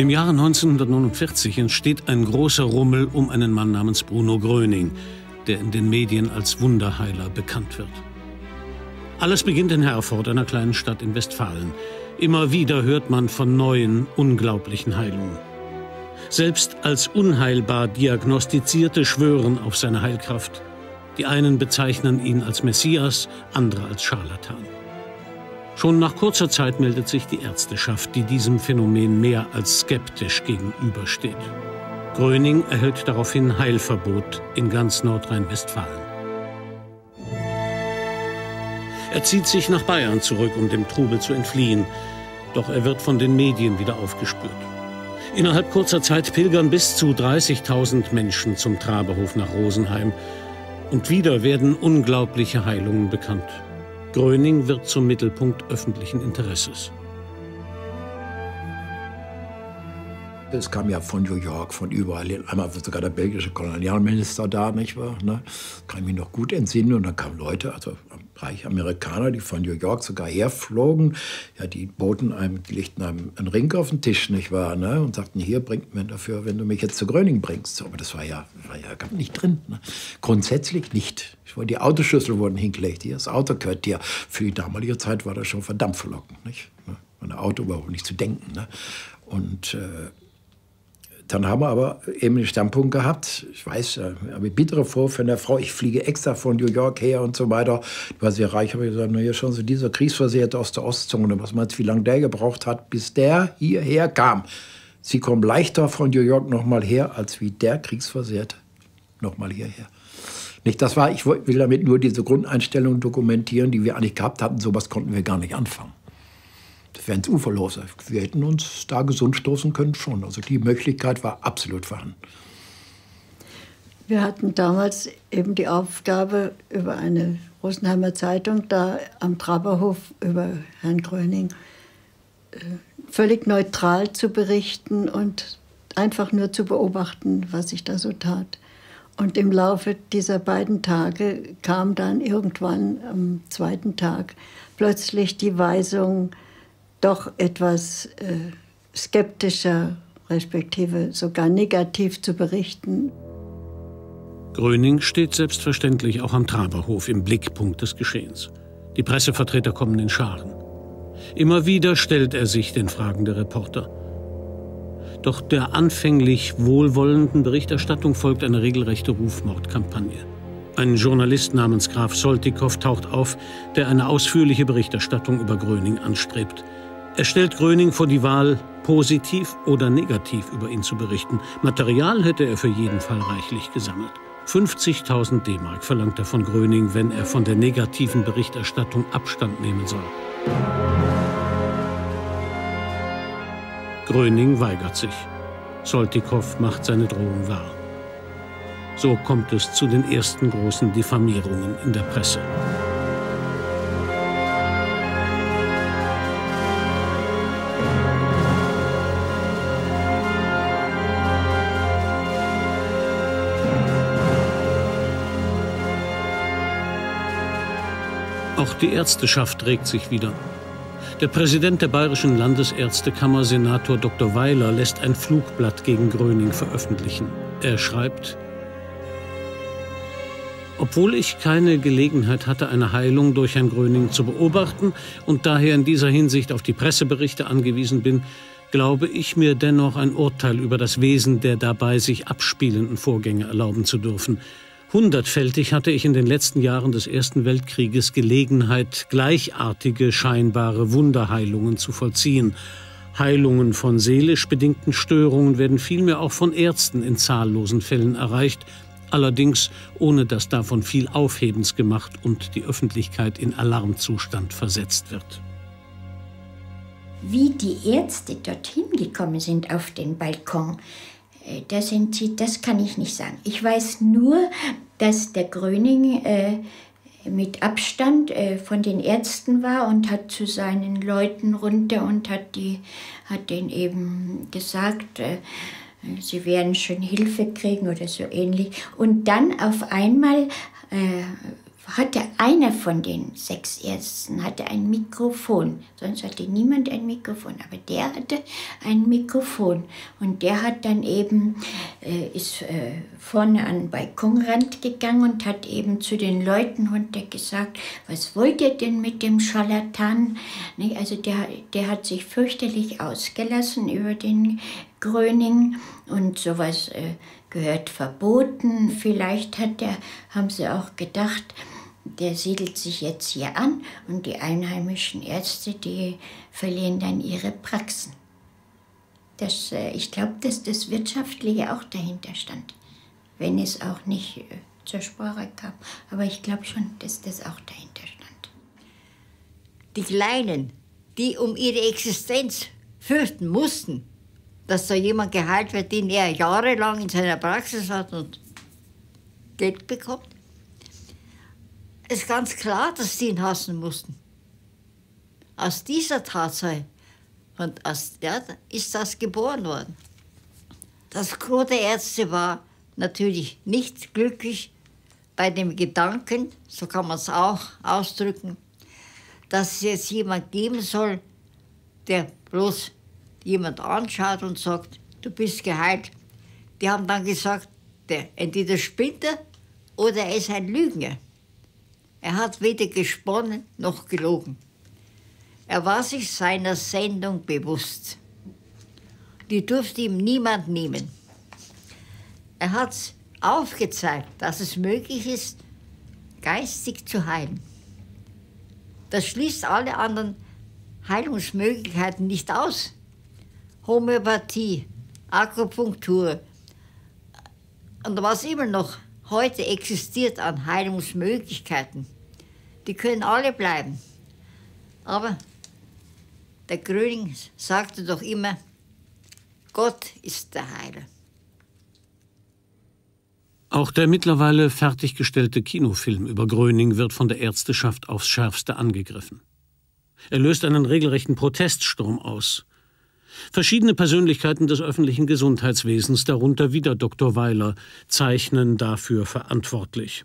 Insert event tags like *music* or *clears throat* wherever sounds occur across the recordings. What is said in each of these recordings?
Im Jahre 1949 entsteht ein großer Rummel um einen Mann namens Bruno Gröning, der in den Medien als Wunderheiler bekannt wird. Alles beginnt in Herford, einer kleinen Stadt in Westfalen. Immer wieder hört man von neuen, unglaublichen Heilungen. Selbst als unheilbar Diagnostizierte schwören auf seine Heilkraft. Die einen bezeichnen ihn als Messias, andere als Scharlatan. Schon nach kurzer Zeit meldet sich die Ärzteschaft, die diesem Phänomen mehr als skeptisch gegenübersteht. Gröning erhält daraufhin Heilverbot in ganz Nordrhein-Westfalen. Er zieht sich nach Bayern zurück, um dem Trubel zu entfliehen. Doch er wird von den Medien wieder aufgespürt. Innerhalb kurzer Zeit pilgern bis zu 30.000 Menschen zum Trabehof nach Rosenheim. Und wieder werden unglaubliche Heilungen bekannt. Gröning wird zum Mittelpunkt öffentlichen Interesses. Es kam ja von New York, von überall hin. Einmal war sogar der belgische Kolonialminister da, nicht wahr? Ne? Kann ich mich noch gut entsinnen. Und dann kamen Leute, also reich Amerikaner, die von New York sogar herflogen. Ja, die boten einem, die legten einem einen Ring auf den Tisch, nicht wahr? Ne? Und sagten, hier bringt man dafür, wenn du mich jetzt zu Gröning bringst. aber das war ja, war ja gar nicht drin. Ne? Grundsätzlich nicht. Die Autoschüssel wurden hingelegt. Hier, das Auto gehört dir. Für die damalige Zeit war das schon verdammt verlockend. Nicht? An ne, ein Auto überhaupt nicht zu denken. Ne? Und äh, dann haben wir aber eben den Standpunkt gehabt, ich weiß, ich äh, habe bittere Vorwürfe von der Frau, ich fliege extra von New York her und so weiter. Ich war sehr reich, habe ich gesagt, naja, schon so dieser kriegsversehrte aus der Ostzone, was meinst du, wie lange der gebraucht hat, bis der hierher kam. Sie kommen leichter von New York nochmal her, als wie der kriegsversehrte nochmal hierher. Nicht, das war, ich will damit nur diese Grundeinstellung dokumentieren, die wir eigentlich gehabt hatten. So was konnten wir gar nicht anfangen. Wenn es uferlos ist. Wir hätten uns da gesund stoßen können schon. Also die Möglichkeit war absolut vorhanden. Wir hatten damals eben die Aufgabe über eine Rosenheimer Zeitung da am Traberhof über Herrn Gröning äh, völlig neutral zu berichten und einfach nur zu beobachten, was sich da so tat. Und im Laufe dieser beiden Tage kam dann irgendwann am zweiten Tag plötzlich die Weisung, doch etwas äh, skeptischer, respektive sogar negativ zu berichten. Gröning steht selbstverständlich auch am Traberhof im Blickpunkt des Geschehens. Die Pressevertreter kommen in Scharen. Immer wieder stellt er sich den Fragen der Reporter. Doch der anfänglich wohlwollenden Berichterstattung folgt eine regelrechte Rufmordkampagne. Ein Journalist namens Graf Soltikow taucht auf, der eine ausführliche Berichterstattung über Gröning anstrebt. Er stellt Gröning vor die Wahl, positiv oder negativ über ihn zu berichten. Material hätte er für jeden Fall reichlich gesammelt. 50.000 D-Mark verlangt er von Gröning, wenn er von der negativen Berichterstattung Abstand nehmen soll. Gröning weigert sich. Soltikow macht seine Drohung wahr. So kommt es zu den ersten großen Diffamierungen in der Presse. Auch die Ärzteschaft regt sich wieder. Der Präsident der Bayerischen Landesärztekammer, Senator Dr. Weiler, lässt ein Flugblatt gegen Gröning veröffentlichen. Er schreibt, obwohl ich keine Gelegenheit hatte, eine Heilung durch Herrn Gröning zu beobachten und daher in dieser Hinsicht auf die Presseberichte angewiesen bin, glaube ich mir dennoch ein Urteil über das Wesen der dabei sich abspielenden Vorgänge erlauben zu dürfen. Hundertfältig hatte ich in den letzten Jahren des Ersten Weltkrieges Gelegenheit, gleichartige, scheinbare Wunderheilungen zu vollziehen. Heilungen von seelisch bedingten Störungen werden vielmehr auch von Ärzten in zahllosen Fällen erreicht, allerdings ohne dass davon viel Aufhebens gemacht und die Öffentlichkeit in Alarmzustand versetzt wird. Wie die Ärzte dorthin gekommen sind auf den Balkon, das, sind sie, das kann ich nicht sagen. Ich weiß nur, dass der Gröning äh, mit Abstand äh, von den Ärzten war und hat zu seinen Leuten runter und hat, die, hat denen eben gesagt, äh, sie werden schon Hilfe kriegen oder so ähnlich. Und dann auf einmal äh, hatte einer von den sechs Ärzten hatte ein Mikrofon. Sonst hatte niemand ein Mikrofon, aber der hatte ein Mikrofon. Und der hat dann eben, äh, ist äh, vorne an den Balkonrand gegangen und hat eben zu den Leuten runter gesagt, was wollt ihr denn mit dem Scharlatan? Ne? Also der, der hat sich fürchterlich ausgelassen über den Gröning und sowas äh, gehört verboten. Vielleicht hat der, haben sie auch gedacht, der siedelt sich jetzt hier an und die einheimischen Ärzte, die verlieren dann ihre Praxen. Das, äh, ich glaube, dass das Wirtschaftliche auch dahinter stand, wenn es auch nicht äh, zur Sprache kam. Aber ich glaube schon, dass das auch dahinter stand. Die Kleinen, die um ihre Existenz fürchten mussten, dass da jemand geheilt wird, den er jahrelang in seiner Praxis hat und Geld bekommt, ist ganz klar, dass die ihn hassen mussten. Aus dieser Tatsache und aus, ja, ist das geboren worden. Das Gros der Ärzte war natürlich nicht glücklich bei dem Gedanken, so kann man es auch ausdrücken, dass es jetzt jemand geben soll, der bloß jemand anschaut und sagt, du bist geheilt. Die haben dann gesagt, der entweder spinnt er oder er ist ein Lügner. Er hat weder gesponnen noch gelogen. Er war sich seiner Sendung bewusst. Die durfte ihm niemand nehmen. Er hat aufgezeigt, dass es möglich ist, geistig zu heilen. Das schließt alle anderen Heilungsmöglichkeiten nicht aus. Homöopathie, Akupunktur und was immer noch heute existiert an Heilungsmöglichkeiten. Die können alle bleiben. Aber der Gröning sagte doch immer, Gott ist der Heiler. Auch der mittlerweile fertiggestellte Kinofilm über Gröning wird von der Ärzteschaft aufs Schärfste angegriffen. Er löst einen regelrechten Proteststurm aus. Verschiedene Persönlichkeiten des öffentlichen Gesundheitswesens, darunter wieder Dr. Weiler, zeichnen dafür verantwortlich.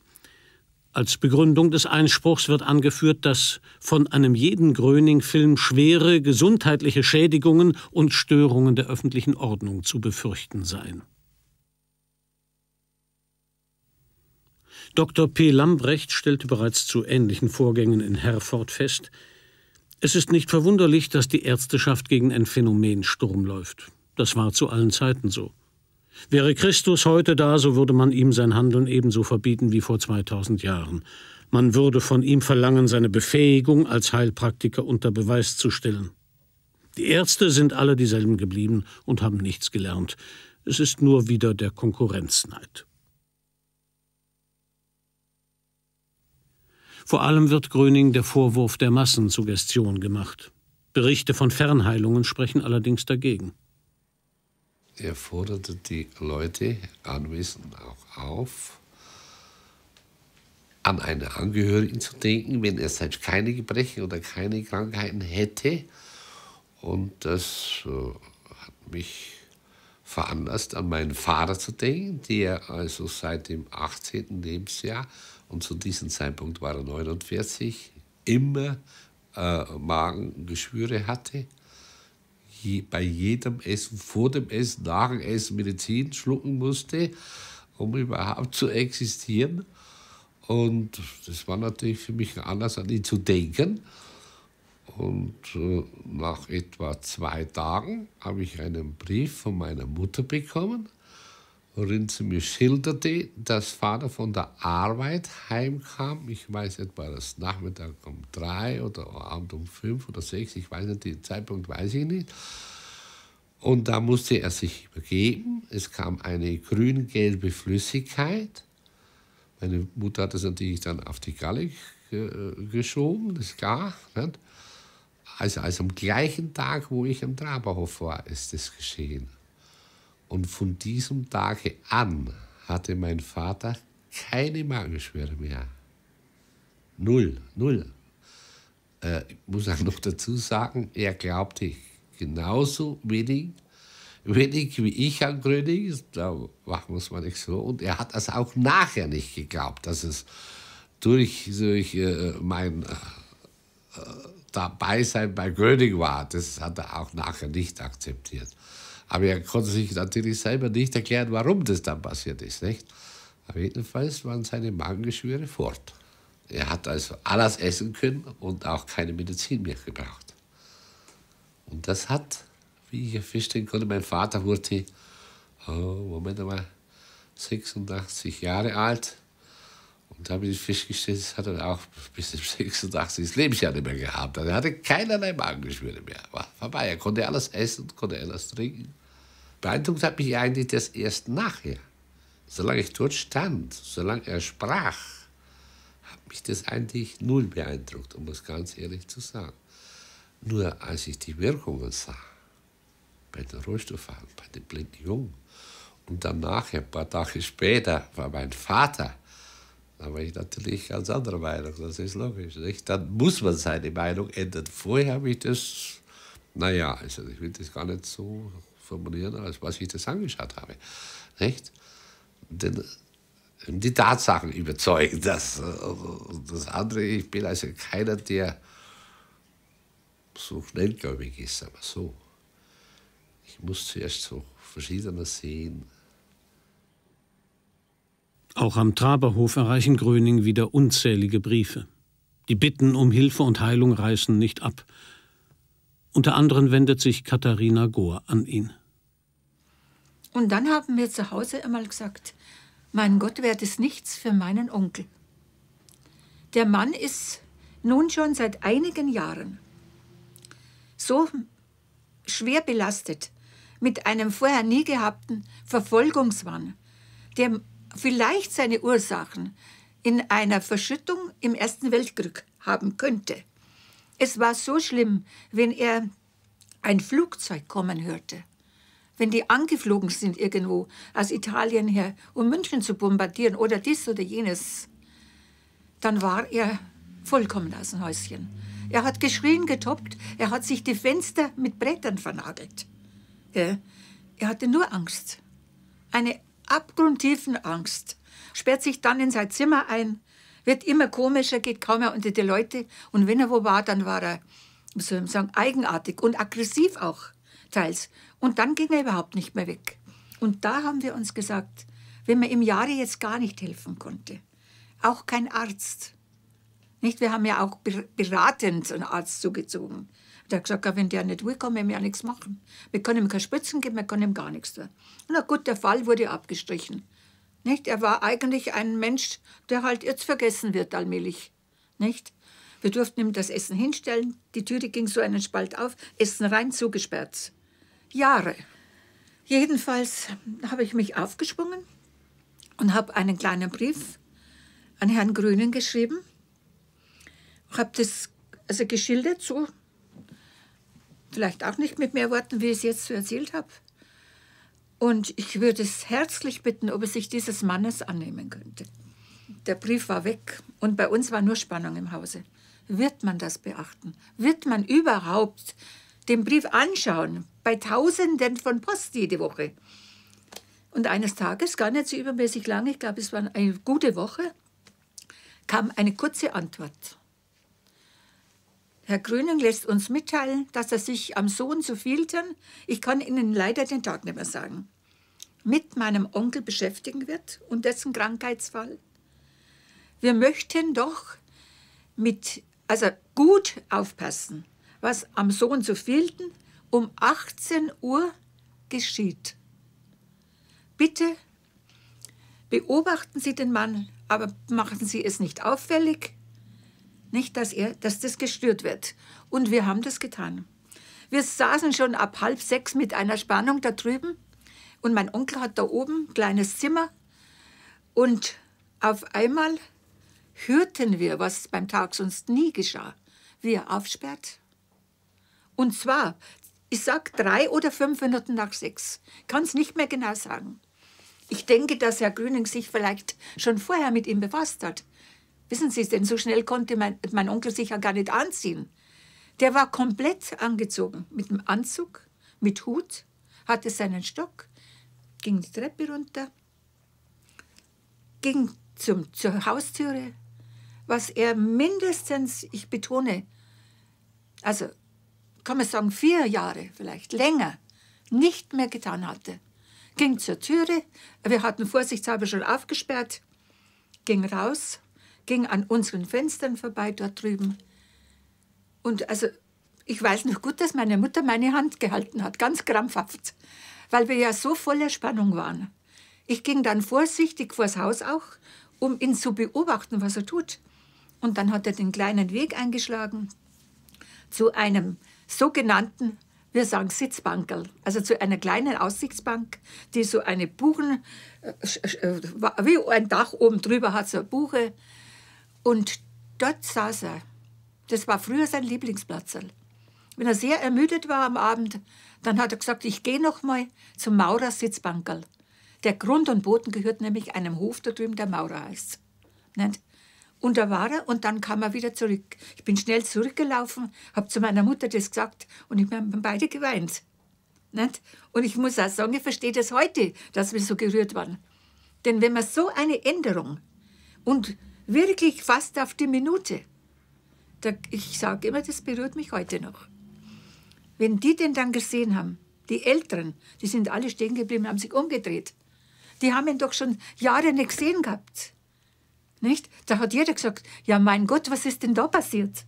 Als Begründung des Einspruchs wird angeführt, dass von einem jeden Gröning-Film schwere gesundheitliche Schädigungen und Störungen der öffentlichen Ordnung zu befürchten seien. Dr. P. Lambrecht stellte bereits zu ähnlichen Vorgängen in Herford fest, es ist nicht verwunderlich, dass die Ärzteschaft gegen ein Phänomen Sturm läuft. Das war zu allen Zeiten so. Wäre Christus heute da, so würde man ihm sein Handeln ebenso verbieten wie vor 2000 Jahren. Man würde von ihm verlangen, seine Befähigung als Heilpraktiker unter Beweis zu stellen. Die Ärzte sind alle dieselben geblieben und haben nichts gelernt. Es ist nur wieder der Konkurrenzneid. Vor allem wird Gröning der Vorwurf der Massensuggestion gemacht. Berichte von Fernheilungen sprechen allerdings dagegen. Er forderte die Leute anwesend auch auf, an eine Angehörigen zu denken, wenn er selbst keine Gebrechen oder keine Krankheiten hätte. Und das äh, hat mich veranlasst, an meinen Vater zu denken, der also seit dem 18. Lebensjahr und zu diesem Zeitpunkt war er 49, immer äh, Magengeschwüre hatte. Je, bei jedem Essen, vor dem Essen, nach dem Essen Medizin schlucken musste, um überhaupt zu existieren. Und das war natürlich für mich ein Anlass, an ihn zu denken. Und äh, nach etwa zwei Tagen habe ich einen Brief von meiner Mutter bekommen, worin sie mir schilderte, dass Vater von der Arbeit heimkam. Ich weiß nicht, war das Nachmittag um drei oder Abend um fünf oder sechs, ich weiß nicht, den Zeitpunkt weiß ich nicht. Und da musste er sich übergeben. Es kam eine grün-gelbe Flüssigkeit. Meine Mutter hat das natürlich dann auf die Galle geschoben, das gar. Nicht? Also, also am gleichen Tag, wo ich am Traberhof war, ist das geschehen. Und von diesem Tage an hatte mein Vater keine Magenschwere mehr. Null, null. Äh, ich muss auch noch dazu sagen, er glaubte genauso wenig, wenig wie ich an Gröning. Da machen wir es mal nicht so. Und er hat das auch nachher nicht geglaubt, dass es durch, durch äh, mein äh, äh Dabeisein bei Gröning war. Das hat er auch nachher nicht akzeptiert. Aber er konnte sich natürlich selber nicht erklären, warum das dann passiert ist. Nicht? Aber jedenfalls waren seine Magengeschwüre fort. Er hat also alles essen können und auch keine Medizin mehr gebraucht. Und das hat, wie ich feststellen konnte, mein Vater wurde, oh, Moment einmal, 86 Jahre alt und da habe ich festgestellt, das hat er auch bis zum 86. Das Lebensjahr nicht mehr gehabt. Also er hatte keinerlei Magengeschwüre mehr. War vorbei. Er konnte alles essen, konnte alles trinken. Beeindruckt hat mich eigentlich das erst nachher. Solange ich dort stand, solange er sprach, hat mich das eigentlich null beeindruckt, um es ganz ehrlich zu sagen. Nur als ich die Wirkungen sah, bei den Rollstuhlfahrern, bei den blinden Jungen, und dann nachher, ein paar Tage später, war mein Vater da war ich natürlich ganz anderer Meinung, das ist logisch. Nicht? Dann muss man seine Meinung ändern. Vorher habe ich das, naja, also ich will das gar nicht so formulieren, als was ich das angeschaut habe. Nicht? Denn ähm, die Tatsachen überzeugen das. Äh, das andere, ich bin also keiner, der so schnellgläubig ist, aber so. Ich muss zuerst so Verschiedenes sehen, auch am Traberhof erreichen Gröning wieder unzählige Briefe. Die Bitten um Hilfe und Heilung reißen nicht ab. Unter anderem wendet sich Katharina Gohr an ihn. Und dann haben wir zu Hause einmal gesagt, mein Gott, wäre das nichts für meinen Onkel. Der Mann ist nun schon seit einigen Jahren so schwer belastet mit einem vorher nie gehabten Verfolgungswahn, der vielleicht seine Ursachen in einer Verschüttung im Ersten Weltkrieg haben könnte. Es war so schlimm, wenn er ein Flugzeug kommen hörte. Wenn die angeflogen sind irgendwo aus Italien her, um München zu bombardieren oder dies oder jenes, dann war er vollkommen aus dem Häuschen. Er hat geschrien, getoppt, er hat sich die Fenster mit Brettern vernagelt. Er hatte nur Angst. Eine abgrundtiefen Angst, sperrt sich dann in sein Zimmer ein, wird immer komischer, geht kaum mehr unter die Leute und wenn er wo war, dann war er, wie soll ich sagen, eigenartig und aggressiv auch teils. Und dann ging er überhaupt nicht mehr weg. Und da haben wir uns gesagt, wenn man im Jahre jetzt gar nicht helfen konnte, auch kein Arzt. Nicht? Wir haben ja auch beratend einen Arzt zugezogen. Der hat gesagt, wenn der nicht will, kann man ihm ja nichts machen. Wir können ihm keine Spritzen geben, wir können ihm gar nichts tun. Na gut, der Fall wurde abgestrichen. Nicht? Er war eigentlich ein Mensch, der halt jetzt vergessen wird allmählich. Nicht? Wir durften ihm das Essen hinstellen, die Türe ging so einen Spalt auf, Essen rein, zugesperrt. Jahre. Jedenfalls habe ich mich aufgesprungen und habe einen kleinen Brief an Herrn Grünen geschrieben. Ich habe das also geschildert, so vielleicht auch nicht mit mehr Worten, wie ich es jetzt so erzählt habe. Und ich würde es herzlich bitten, ob es sich dieses Mannes annehmen könnte. Der Brief war weg und bei uns war nur Spannung im Hause. Wird man das beachten? Wird man überhaupt den Brief anschauen? Bei Tausenden von Post jede Woche. Und eines Tages, gar nicht so übermäßig lang, ich glaube, es war eine gute Woche, kam eine kurze Antwort. Herr Gröning lässt uns mitteilen, dass er sich am Sohn zu vielten, ich kann Ihnen leider den Tag nicht mehr sagen, mit meinem Onkel beschäftigen wird und dessen Krankheitsfall. Wir möchten doch mit, also gut aufpassen, was am Sohn zu vielten um 18 Uhr geschieht. Bitte beobachten Sie den Mann, aber machen Sie es nicht auffällig nicht, dass, er, dass das gestört wird. Und wir haben das getan. Wir saßen schon ab halb sechs mit einer Spannung da drüben und mein Onkel hat da oben ein kleines Zimmer und auf einmal hörten wir, was beim Tag sonst nie geschah, wie er aufsperrt. Und zwar, ich sag drei oder fünf Minuten nach sechs, kann es nicht mehr genau sagen. Ich denke, dass Herr Grüning sich vielleicht schon vorher mit ihm befasst hat, Wissen Sie, denn so schnell konnte mein, mein Onkel sich ja gar nicht anziehen. Der war komplett angezogen, mit dem Anzug, mit Hut, hatte seinen Stock, ging die Treppe runter, ging zum, zur Haustüre, was er mindestens, ich betone, also kann man sagen vier Jahre, vielleicht länger, nicht mehr getan hatte. Ging zur Türe, wir hatten vorsichtshalber schon aufgesperrt, ging raus, ging an unseren Fenstern vorbei dort drüben. Und also, ich weiß noch gut, dass meine Mutter meine Hand gehalten hat, ganz krampfhaft, weil wir ja so voller Spannung waren. Ich ging dann vorsichtig vors Haus auch, um ihn zu beobachten, was er tut. Und dann hat er den kleinen Weg eingeschlagen zu einem sogenannten, wir sagen Sitzbankel, also zu einer kleinen Aussichtsbank, die so eine Buchen, äh, äh, wie ein Dach oben drüber hat, so eine Buche. Und dort saß er. Das war früher sein Lieblingsplatz. Wenn er sehr ermüdet war am Abend, dann hat er gesagt, ich gehe noch mal zum Maurersitzbankerl. Der Grund und Boden gehört nämlich einem Hof da drüben, der Maurer heißt. Nicht? Und da war er und dann kam er wieder zurück. Ich bin schnell zurückgelaufen, habe zu meiner Mutter das gesagt und ich haben beide geweint. Nicht? Und ich muss auch sagen, ich verstehe das heute, dass wir so gerührt waren. Denn wenn man so eine Änderung und Wirklich fast auf die Minute. Da, ich sage immer, das berührt mich heute noch. Wenn die den dann gesehen haben, die Älteren, die sind alle stehen geblieben, haben sich umgedreht. Die haben ihn doch schon Jahre nicht gesehen gehabt. Nicht? Da hat jeder gesagt, ja mein Gott, was ist denn da passiert?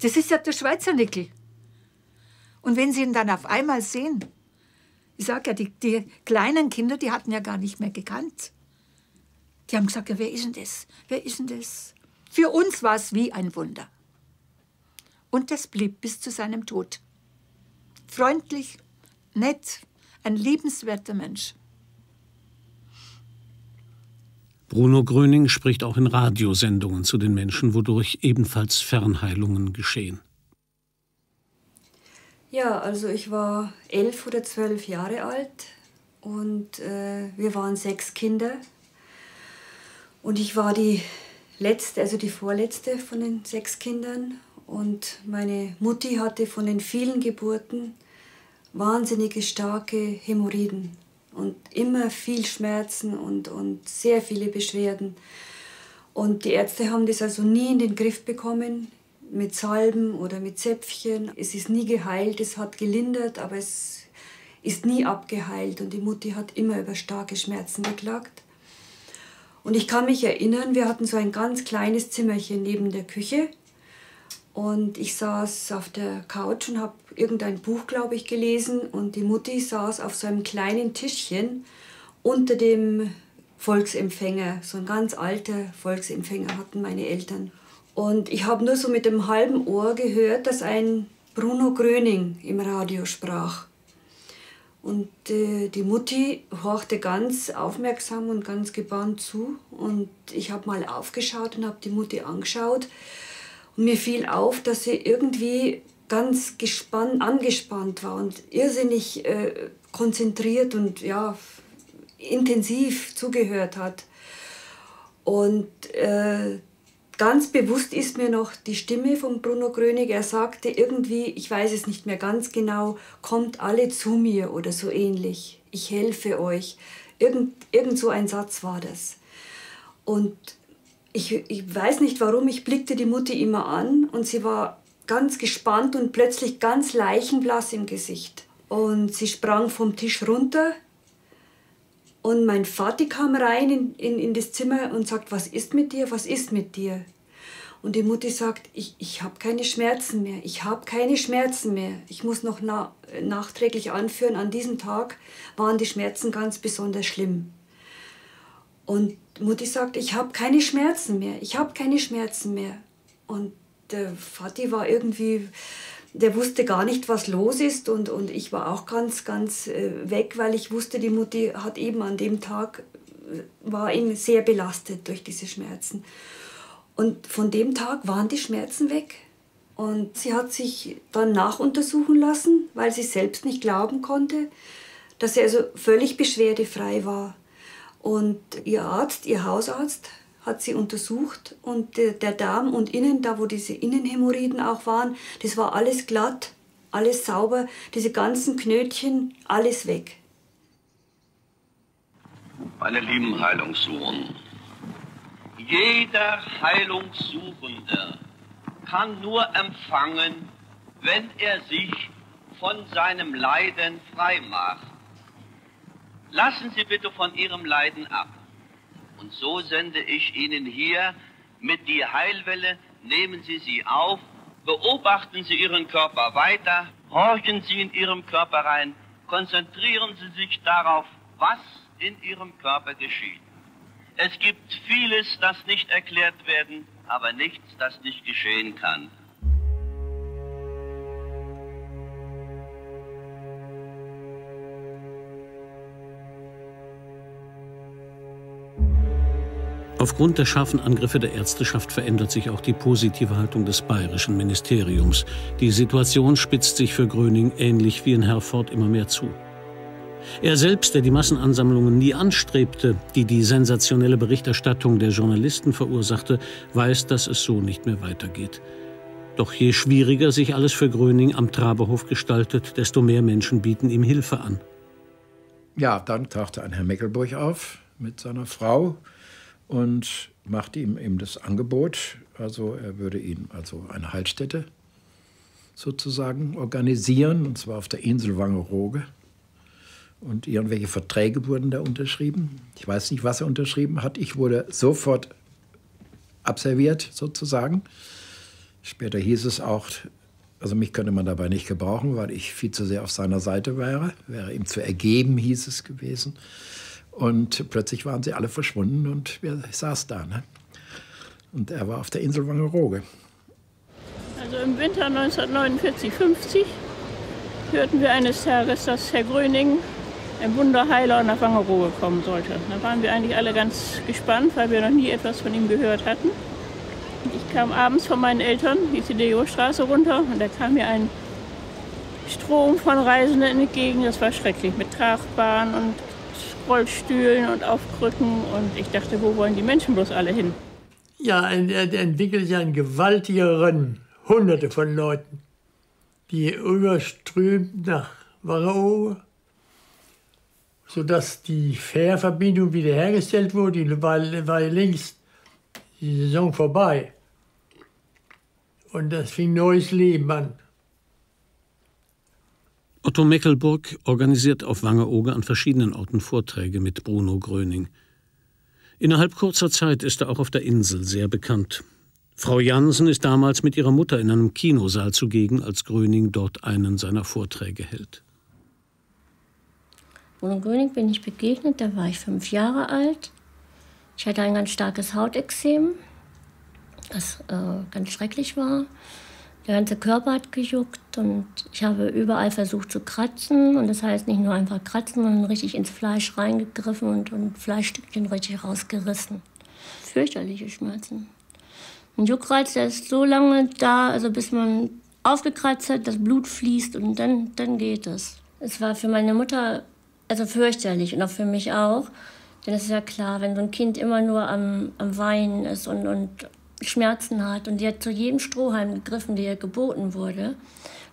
Das ist ja der Schweizer Nickel. Und wenn sie ihn dann auf einmal sehen, ich sage ja, die, die kleinen Kinder, die hatten ja gar nicht mehr gekannt. Die haben gesagt, ja, wer ist denn das? Wer ist denn das? Für uns war es wie ein Wunder. Und das blieb bis zu seinem Tod. Freundlich, nett, ein liebenswerter Mensch. Bruno Gröning spricht auch in Radiosendungen zu den Menschen, wodurch ebenfalls Fernheilungen geschehen. Ja, also ich war elf oder zwölf Jahre alt und äh, wir waren sechs Kinder und ich war die letzte, also die vorletzte von den sechs Kindern. Und meine Mutti hatte von den vielen Geburten wahnsinnige starke Hämorrhoiden und immer viel Schmerzen und, und sehr viele Beschwerden. Und die Ärzte haben das also nie in den Griff bekommen, mit Salben oder mit Zäpfchen. Es ist nie geheilt, es hat gelindert, aber es ist nie abgeheilt. Und die Mutti hat immer über starke Schmerzen geklagt. Und ich kann mich erinnern, wir hatten so ein ganz kleines Zimmerchen neben der Küche. Und ich saß auf der Couch und habe irgendein Buch, glaube ich, gelesen. Und die Mutti saß auf so einem kleinen Tischchen unter dem Volksempfänger. So ein ganz alter Volksempfänger hatten meine Eltern. Und ich habe nur so mit dem halben Ohr gehört, dass ein Bruno Gröning im Radio sprach. Und äh, die Mutti horchte ganz aufmerksam und ganz gebannt zu. Und ich habe mal aufgeschaut und habe die Mutti angeschaut. Und mir fiel auf, dass sie irgendwie ganz gespannt, angespannt war und irrsinnig äh, konzentriert und ja, intensiv zugehört hat. Und äh, Ganz bewusst ist mir noch die Stimme von Bruno Grönig. Er sagte irgendwie, ich weiß es nicht mehr ganz genau, kommt alle zu mir oder so ähnlich. Ich helfe euch. Irgend, irgend so ein Satz war das. Und ich, ich weiß nicht warum, ich blickte die Mutter immer an und sie war ganz gespannt und plötzlich ganz leichenblass im Gesicht. Und sie sprang vom Tisch runter, und mein Vater kam rein in, in, in das Zimmer und sagt, was ist mit dir, was ist mit dir? Und die Mutti sagt, ich, ich habe keine Schmerzen mehr, ich habe keine Schmerzen mehr. Ich muss noch na, nachträglich anführen, an diesem Tag waren die Schmerzen ganz besonders schlimm. Und Mutti sagt, ich habe keine Schmerzen mehr, ich habe keine Schmerzen mehr. Und der Vati war irgendwie der wusste gar nicht, was los ist und, und ich war auch ganz, ganz äh, weg, weil ich wusste, die Mutti hat eben an dem Tag, äh, war eben sehr belastet durch diese Schmerzen. Und von dem Tag waren die Schmerzen weg. Und sie hat sich dann nachuntersuchen lassen, weil sie selbst nicht glauben konnte, dass er also völlig beschwerdefrei war. Und ihr Arzt, ihr Hausarzt, hat sie untersucht und der Darm und innen, da wo diese Innenhämorrhoiden auch waren, das war alles glatt, alles sauber, diese ganzen Knötchen, alles weg. Meine lieben Heilungssuchenden, jeder Heilungssuchende kann nur empfangen, wenn er sich von seinem Leiden frei macht. Lassen Sie bitte von Ihrem Leiden ab. Und so sende ich Ihnen hier mit die Heilwelle, nehmen Sie sie auf, beobachten Sie Ihren Körper weiter, horchen Sie in Ihrem Körper rein, konzentrieren Sie sich darauf, was in Ihrem Körper geschieht. Es gibt vieles, das nicht erklärt werden, aber nichts, das nicht geschehen kann. Aufgrund der scharfen Angriffe der Ärzteschaft verändert sich auch die positive Haltung des bayerischen Ministeriums. Die Situation spitzt sich für Gröning ähnlich wie in Herford immer mehr zu. Er selbst, der die Massenansammlungen nie anstrebte, die die sensationelle Berichterstattung der Journalisten verursachte, weiß, dass es so nicht mehr weitergeht. Doch je schwieriger sich alles für Gröning am Traberhof gestaltet, desto mehr Menschen bieten ihm Hilfe an. Ja, dann tauchte ein Herr Meckelburg auf mit seiner Frau und machte ihm eben das Angebot, also er würde ihm also eine Haltstätte sozusagen organisieren, und zwar auf der Insel Wangerooge. Und irgendwelche Verträge wurden da unterschrieben. Ich weiß nicht, was er unterschrieben hat. Ich wurde sofort abserviert, sozusagen. Später hieß es auch, also mich könnte man dabei nicht gebrauchen, weil ich viel zu sehr auf seiner Seite wäre. Wäre ihm zu ergeben, hieß es gewesen. Und plötzlich waren sie alle verschwunden und wir saßen da. Ne? Und er war auf der Insel Wangerooge. Also im Winter 1949, 50 hörten wir eines Tages, dass Herr Gröning, ein Wunderheiler, nach Wangerooge kommen sollte. Da waren wir eigentlich alle ganz gespannt, weil wir noch nie etwas von ihm gehört hatten. Ich kam abends von meinen Eltern die CDO-Straße runter und da kam mir ein Strom von Reisenden entgegen. Das war schrecklich mit Tragbahn und Rollstühlen und auf Krücken. Und ich dachte, wo wollen die Menschen bloß alle hin? Ja, ein, er entwickelt ja einen gewaltigeren, hunderte von Leuten, die überströmt nach Varao, sodass die Fährverbindung wiederhergestellt wurde. Die war, war längst die Saison vorbei. Und das fing neues Leben an. Otto Meckelburg organisiert auf Wangeroge an verschiedenen Orten Vorträge mit Bruno Gröning. Innerhalb kurzer Zeit ist er auch auf der Insel sehr bekannt. Frau Jansen ist damals mit ihrer Mutter in einem Kinosaal zugegen, als Gröning dort einen seiner Vorträge hält. Bruno Gröning bin ich begegnet, da war ich fünf Jahre alt. Ich hatte ein ganz starkes Hautexem, das äh, ganz schrecklich war. Der ganze Körper hat gejuckt und ich habe überall versucht zu kratzen. Und das heißt nicht nur einfach kratzen, sondern richtig ins Fleisch reingegriffen und, und Fleischstückchen richtig rausgerissen. Fürchterliche Schmerzen. Ein Juckreiz, der ist so lange da, also bis man aufgekratzt hat, das Blut fließt und dann, dann geht es. Es war für meine Mutter also fürchterlich und auch für mich auch. Denn es ist ja klar, wenn so ein Kind immer nur am, am Weinen ist und, und Schmerzen hat und die hat zu jedem Strohhalm gegriffen, der ihr geboten wurde.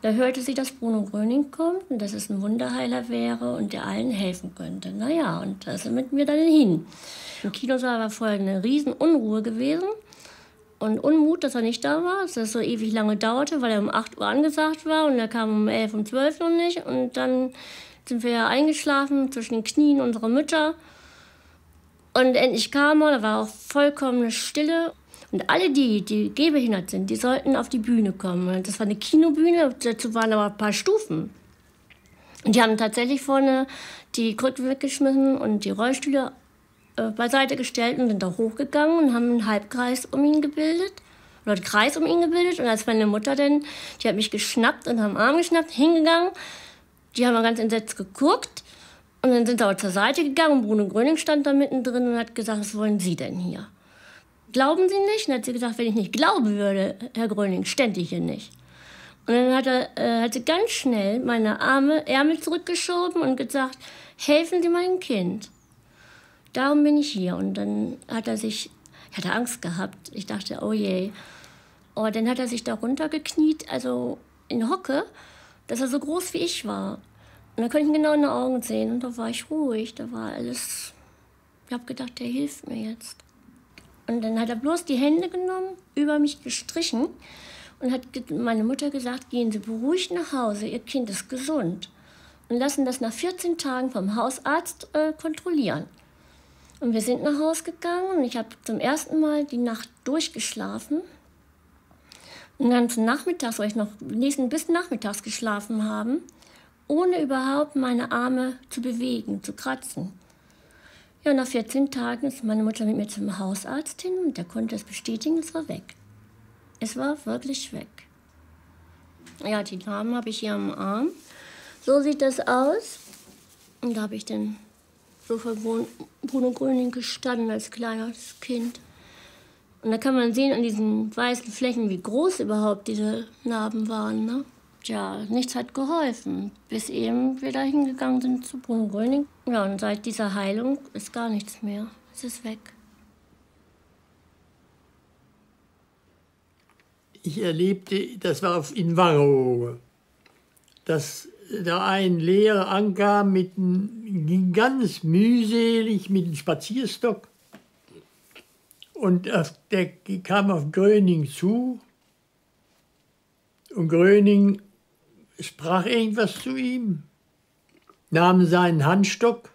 Da hörte sie, dass Bruno Gröning kommt und dass es ein Wunderheiler wäre und der allen helfen könnte. Naja, und da sind wir dann hin. Im Kinosaal war vorher eine riesen Unruhe gewesen und Unmut, dass er nicht da war, dass es so ewig lange dauerte, weil er um 8 Uhr angesagt war und er kam um 11, um 12 noch nicht. Und dann sind wir ja eingeschlafen zwischen den Knien unserer Mütter. Und endlich kam er, da war auch vollkommene Stille. Und alle die, die gehbehindert sind, die sollten auf die Bühne kommen. Das war eine Kinobühne, dazu waren aber ein paar Stufen. Und die haben tatsächlich vorne die Krücken weggeschmissen und die Rollstühle äh, beiseite gestellt und sind da hochgegangen und haben einen Halbkreis um ihn gebildet oder einen Kreis um ihn gebildet. Und als meine Mutter dann, die hat mich geschnappt und am Arm geschnappt, hingegangen. Die haben ganz entsetzt geguckt. Und dann sind sie aber zur Seite gegangen und Bruno Gröning stand da mittendrin und hat gesagt, was wollen Sie denn hier? glauben Sie nicht? Und dann hat sie gesagt, wenn ich nicht glauben würde, Herr Gröning, stände ich hier nicht. Und dann hat, er, äh, hat sie ganz schnell meine Arme, Ärmel zurückgeschoben und gesagt, helfen Sie meinem Kind. Darum bin ich hier. Und dann hat er sich, ich hatte Angst gehabt. Ich dachte, oh je. Und oh, dann hat er sich da runtergekniet, also in Hocke, dass er so groß wie ich war. Und dann konnte ich ihn genau in die Augen sehen. Und da war ich ruhig, da war alles. Ich habe gedacht, der hilft mir jetzt. Und dann hat er bloß die Hände genommen, über mich gestrichen und hat meine Mutter gesagt, gehen Sie beruhigt nach Hause, Ihr Kind ist gesund. Und lassen das nach 14 Tagen vom Hausarzt äh, kontrollieren. Und wir sind nach Hause gegangen und ich habe zum ersten Mal die Nacht durchgeschlafen. Und dann zum Nachmittag, soll ich noch nächsten bis nachmittags geschlafen haben, ohne überhaupt meine Arme zu bewegen, zu kratzen. Ja, nach 14 Tagen ist meine Mutter mit mir zum Hausarzt hin und der konnte es bestätigen, es war weg. Es war wirklich weg. Ja, die Narben habe ich hier am Arm. So sieht das aus. Und da habe ich dann so von Bruno Gröning gestanden als kleines Kind. Und da kann man sehen an diesen weißen Flächen, wie groß überhaupt diese Narben waren. Ne? ja, nichts hat geholfen, bis eben wir da hingegangen sind zu Bruno Gröning. Ja, und seit dieser Heilung ist gar nichts mehr. Es ist weg. Ich erlebte, das war in Varro, dass da ein Lehrer ankam, mit, ganz mühselig mit einem Spazierstock. Und der kam auf Gröning zu. Und Gröning sprach irgendwas zu ihm, nahm seinen Handstock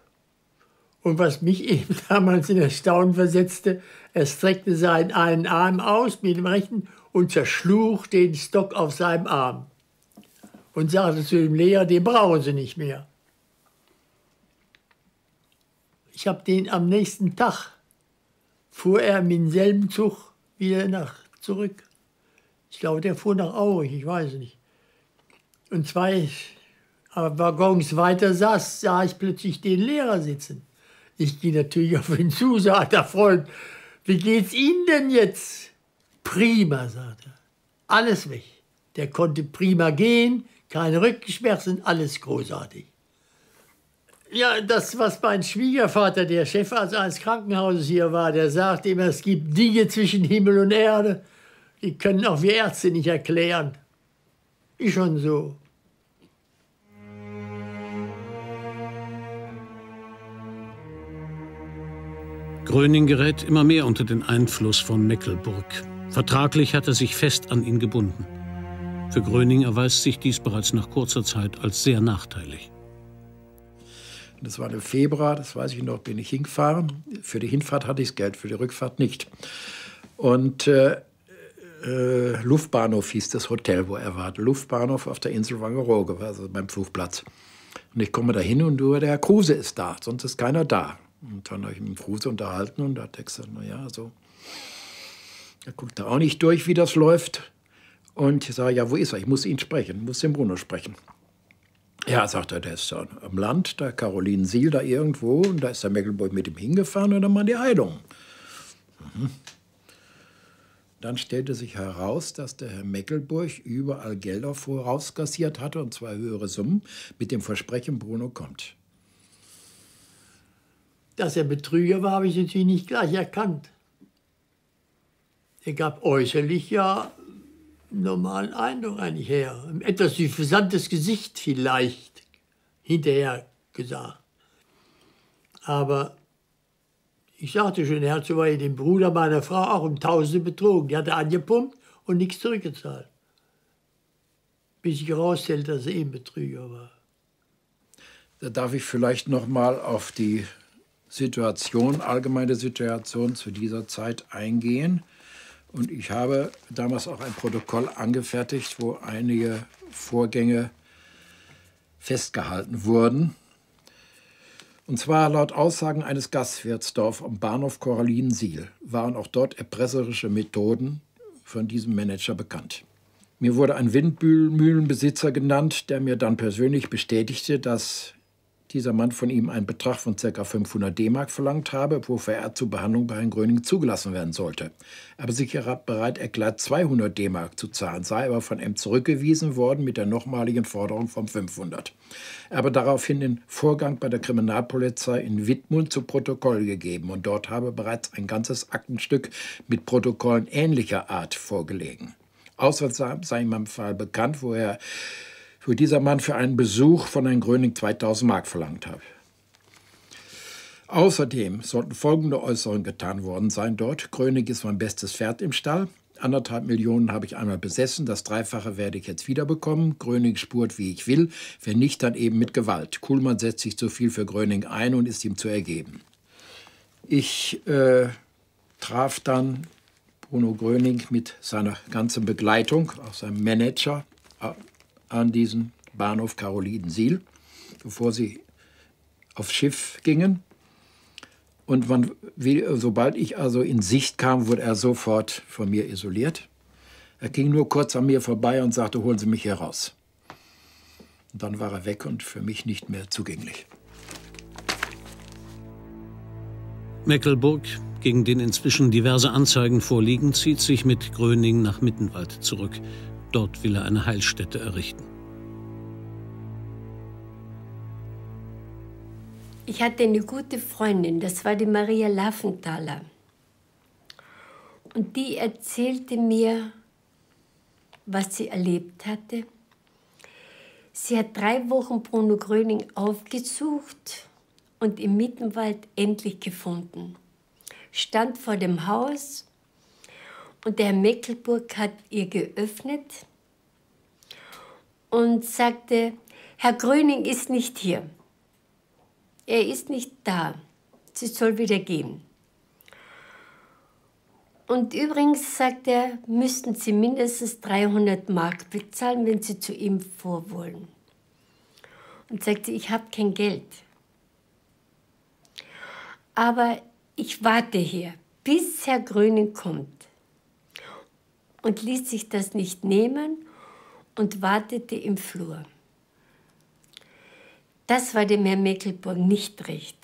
und was mich *laughs* eben damals in Erstaunen versetzte, er streckte seinen einen Arm aus mit dem rechten und zerschlug den Stock auf seinem Arm und sagte zu dem Lehrer, den brauchen Sie nicht mehr. Ich habe den am nächsten Tag, fuhr er mit demselben Zug wieder nach zurück. Ich glaube, der fuhr nach Aurich, ich weiß nicht und zwei Waggons weiter saß, sah ich plötzlich den Lehrer sitzen. Ich ging natürlich auf ihn zu, sagte der Freund, wie geht's Ihnen denn jetzt? Prima, sagte er. Alles weg. Der konnte prima gehen, keine Rückenschmerzen, alles großartig. Ja, das, was mein Schwiegervater, der Chefarzt eines Krankenhauses hier war, der sagte immer, es gibt Dinge zwischen Himmel und Erde, die können auch wir Ärzte nicht erklären. Ist schon so. Gröning gerät immer mehr unter den Einfluss von Mecklenburg. Vertraglich hat er sich fest an ihn gebunden. Für Gröning erweist sich dies bereits nach kurzer Zeit als sehr nachteilig. Das war im Februar, das weiß ich noch, bin ich hingefahren. Für die Hinfahrt hatte ich das Geld, für die Rückfahrt nicht. Und äh, äh, Luftbahnhof hieß das Hotel, wo er war. Luftbahnhof auf der Insel Wangerooge, also beim Flugplatz. Und ich komme da hin und nur der Herr Kruse ist da, sonst ist keiner da. Und dann habe ich mit Kruse unterhalten und da hat er gesagt, naja, so, also, er guckt da auch nicht durch, wie das läuft. Und ich sage, ja, wo ist er? Ich muss ihn sprechen, muss den Bruno sprechen. Ja, sagt er, der ist da am Land, da Carolinensiel, da irgendwo. Und da ist der Mecklenburg mit ihm hingefahren und dann mal die Heilung. Mhm. Dann stellte sich heraus, dass der Herr Mecklenburg überall Gelder vorauskassiert hatte, und zwar höhere Summen, mit dem Versprechen, Bruno kommt. Dass er Betrüger war, habe ich natürlich nicht gleich erkannt. Er gab äußerlich ja einen normalen Eindruck eigentlich her. Ein etwas suffisantes Gesicht vielleicht, hinterher gesagt. Aber ich sagte schon, er hat sogar den Bruder meiner Frau auch um Tausende betrogen. Die hat er angepumpt und nichts zurückgezahlt. Bis ich herausstellte, dass er eben Betrüger war. Da darf ich vielleicht noch mal auf die Situation, allgemeine Situation zu dieser Zeit eingehen. Und ich habe damals auch ein Protokoll angefertigt, wo einige Vorgänge festgehalten wurden. Und zwar laut Aussagen eines Gastwirtsdorf am Bahnhof Koralinsiel waren auch dort erpresserische Methoden von diesem Manager bekannt. Mir wurde ein Windmühlenbesitzer genannt, der mir dann persönlich bestätigte, dass dieser Mann von ihm einen Betrag von ca. 500 D-Mark verlangt habe, wofür er zur Behandlung bei Herrn Gröning zugelassen werden sollte. Aber sich bereit erklärt, 200 D-Mark zu zahlen, sei aber von M zurückgewiesen worden mit der nochmaligen Forderung von 500. Er habe daraufhin den Vorgang bei der Kriminalpolizei in Wittmund zu Protokoll gegeben und dort habe bereits ein ganzes Aktenstück mit Protokollen ähnlicher Art vorgelegen. Außerdem sei ihm am Fall bekannt, wo er wo dieser Mann für einen Besuch von Herrn Gröning 2000 Mark verlangt habe. Außerdem sollten folgende Äußerungen getan worden sein dort. Gröning ist mein bestes Pferd im Stall. Anderthalb Millionen habe ich einmal besessen, das Dreifache werde ich jetzt wiederbekommen. Gröning spurt, wie ich will, wenn nicht, dann eben mit Gewalt. Kuhlmann setzt sich zu viel für Gröning ein und ist ihm zu ergeben. Ich äh, traf dann Bruno Gröning mit seiner ganzen Begleitung, auch seinem Manager, an diesen Bahnhof Karolinensiel, bevor sie aufs Schiff gingen. Und man, wie, sobald ich also in Sicht kam, wurde er sofort von mir isoliert. Er ging nur kurz an mir vorbei und sagte, holen Sie mich hier raus. Und dann war er weg und für mich nicht mehr zugänglich. Mecklenburg, gegen den inzwischen diverse Anzeigen vorliegen, zieht sich mit Gröning nach Mittenwald zurück. Dort will er eine Heilstätte errichten. Ich hatte eine gute Freundin, das war die Maria Laffenthaler. Und die erzählte mir, was sie erlebt hatte. Sie hat drei Wochen Bruno Gröning aufgesucht und im Mittenwald endlich gefunden. Stand vor dem Haus und der Herr Mecklenburg hat ihr geöffnet und sagte, Herr Gröning ist nicht hier. Er ist nicht da. Sie soll wieder gehen. Und übrigens, sagt er, müssten Sie mindestens 300 Mark bezahlen, wenn Sie zu ihm vorwollen. Und sagt sie, ich habe kein Geld. Aber ich warte hier, bis Herr Gröning kommt und ließ sich das nicht nehmen und wartete im Flur. Das war dem Herrn Mecklenburg nicht recht.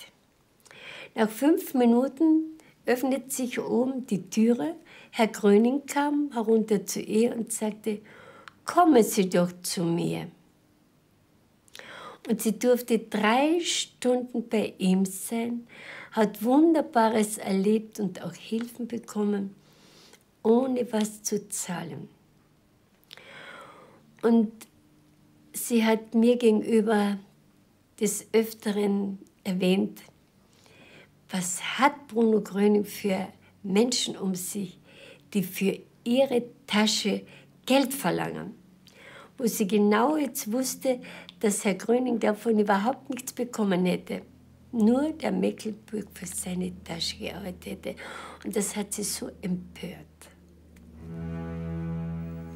Nach fünf Minuten öffnet sich oben die Türe. Herr Gröning kam herunter zu ihr und sagte, kommen Sie doch zu mir. Und sie durfte drei Stunden bei ihm sein, hat Wunderbares erlebt und auch Hilfen bekommen ohne was zu zahlen. Und sie hat mir gegenüber des Öfteren erwähnt, was hat Bruno Gröning für Menschen um sich, die für ihre Tasche Geld verlangen. Wo sie genau jetzt wusste, dass Herr Gröning davon überhaupt nichts bekommen hätte. Nur der Mecklenburg für seine Tasche gearbeitet hätte. Und das hat sie so empört.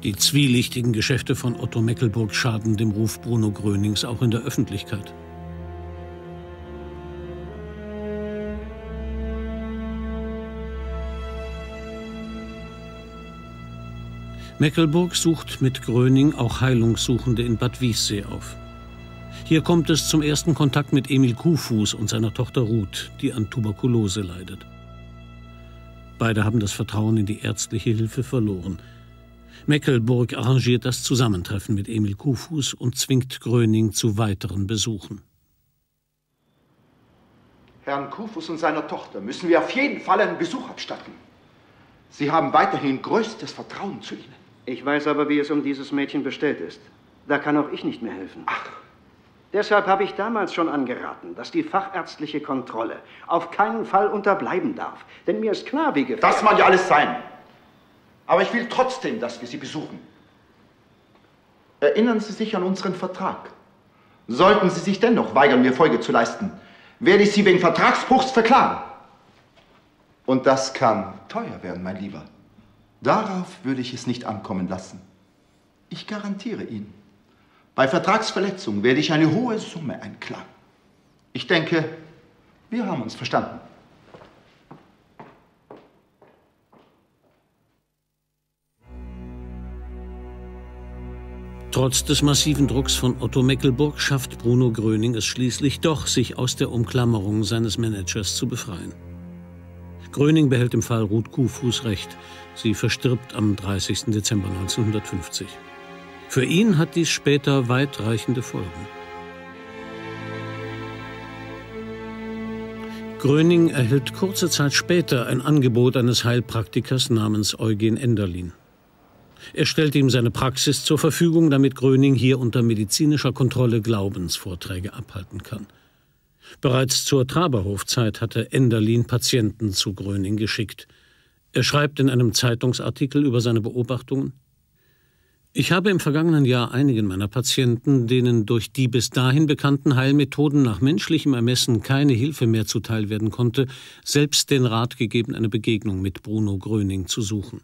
Die zwielichtigen Geschäfte von Otto Meckelburg schaden dem Ruf Bruno Grönings auch in der Öffentlichkeit. Meckelburg sucht mit Gröning auch Heilungssuchende in Bad Wiessee auf. Hier kommt es zum ersten Kontakt mit Emil Kuhfuß und seiner Tochter Ruth, die an Tuberkulose leidet. Beide haben das Vertrauen in die ärztliche Hilfe verloren. Meckelburg arrangiert das Zusammentreffen mit Emil Kufus und zwingt Gröning zu weiteren Besuchen. Herrn Kufus und seiner Tochter müssen wir auf jeden Fall einen Besuch abstatten. Sie haben weiterhin größtes Vertrauen zu ihnen. Ich weiß aber, wie es um dieses Mädchen bestellt ist. Da kann auch ich nicht mehr helfen. Ach, Deshalb habe ich damals schon angeraten, dass die fachärztliche Kontrolle auf keinen Fall unterbleiben darf. Denn mir ist klar, wie gefährlich... Das mag ja alles sein. Aber ich will trotzdem, dass wir Sie besuchen. Erinnern Sie sich an unseren Vertrag. Sollten Sie sich dennoch weigern, mir Folge zu leisten, werde ich Sie wegen Vertragsbruchs verklagen. Und das kann teuer werden, mein Lieber. Darauf würde ich es nicht ankommen lassen. Ich garantiere Ihnen. Bei Vertragsverletzung werde ich eine hohe Summe einklagen. Ich denke, wir haben uns verstanden. Trotz des massiven Drucks von Otto Meckelburg schafft Bruno Gröning es schließlich doch, sich aus der Umklammerung seines Managers zu befreien. Gröning behält im Fall Ruth Kuhfuß recht. Sie verstirbt am 30. Dezember 1950. Für ihn hat dies später weitreichende Folgen. Gröning erhält kurze Zeit später ein Angebot eines Heilpraktikers namens Eugen Enderlin. Er stellt ihm seine Praxis zur Verfügung, damit Gröning hier unter medizinischer Kontrolle Glaubensvorträge abhalten kann. Bereits zur Traberhofzeit hatte Enderlin Patienten zu Gröning geschickt. Er schreibt in einem Zeitungsartikel über seine Beobachtungen ich habe im vergangenen Jahr einigen meiner Patienten, denen durch die bis dahin bekannten Heilmethoden nach menschlichem Ermessen keine Hilfe mehr zuteil werden konnte, selbst den Rat gegeben, eine Begegnung mit Bruno Gröning zu suchen.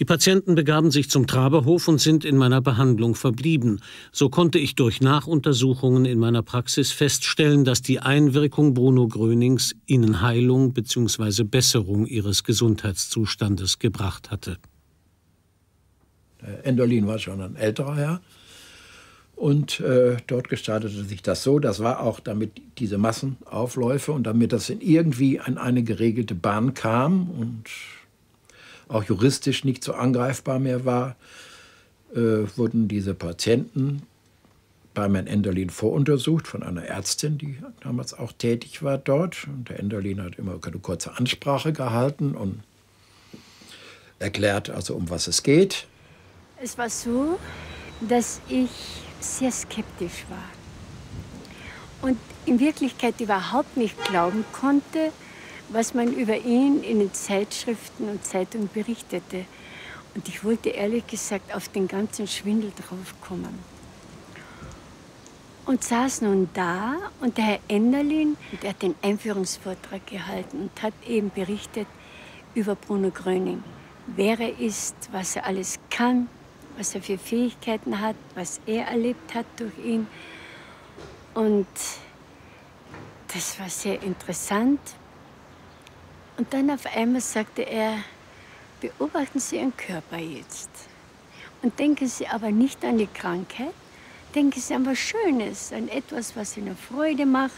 Die Patienten begaben sich zum Traberhof und sind in meiner Behandlung verblieben. So konnte ich durch Nachuntersuchungen in meiner Praxis feststellen, dass die Einwirkung Bruno Grönings ihnen Heilung bzw. Besserung ihres Gesundheitszustandes gebracht hatte. Äh, Endolin war schon ein älterer Herr. Und äh, dort gestaltete sich das so. Das war auch, damit diese Massenaufläufe und damit das in irgendwie an eine geregelte Bahn kam und auch juristisch nicht so angreifbar mehr war, äh, wurden diese Patienten bei Herrn Enderlin voruntersucht von einer Ärztin, die damals auch tätig war dort. Und der Enderlin hat immer eine kurze Ansprache gehalten und erklärt also, um was es geht. Es war so, dass ich sehr skeptisch war und in Wirklichkeit überhaupt nicht glauben konnte, was man über ihn in den Zeitschriften und Zeitungen berichtete. Und ich wollte ehrlich gesagt auf den ganzen Schwindel draufkommen. Und saß nun da und der Herr Enderlin, der hat den Einführungsvortrag gehalten und hat eben berichtet über Bruno Gröning. Wer er ist, was er alles kann, was er für Fähigkeiten hat, was er erlebt hat durch ihn. Und das war sehr interessant. Und dann auf einmal sagte er, beobachten Sie Ihren Körper jetzt. Und denken Sie aber nicht an die Krankheit, denken Sie an was Schönes, an etwas, was Ihnen Freude macht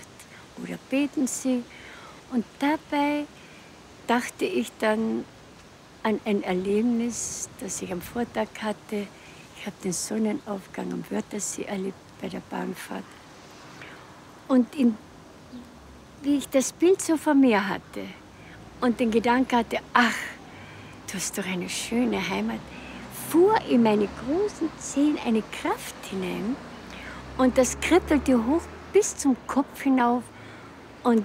oder beten Sie. Und dabei dachte ich dann, an ein Erlebnis, das ich am Vortag hatte. Ich habe den Sonnenaufgang am Wörthersee erlebt bei der Bahnfahrt. Und in, wie ich das Bild so vor mir hatte und den Gedanken hatte, ach, du hast doch eine schöne Heimat, fuhr in meine großen Zehen eine Kraft hinein und das kribbelte hoch bis zum Kopf hinauf und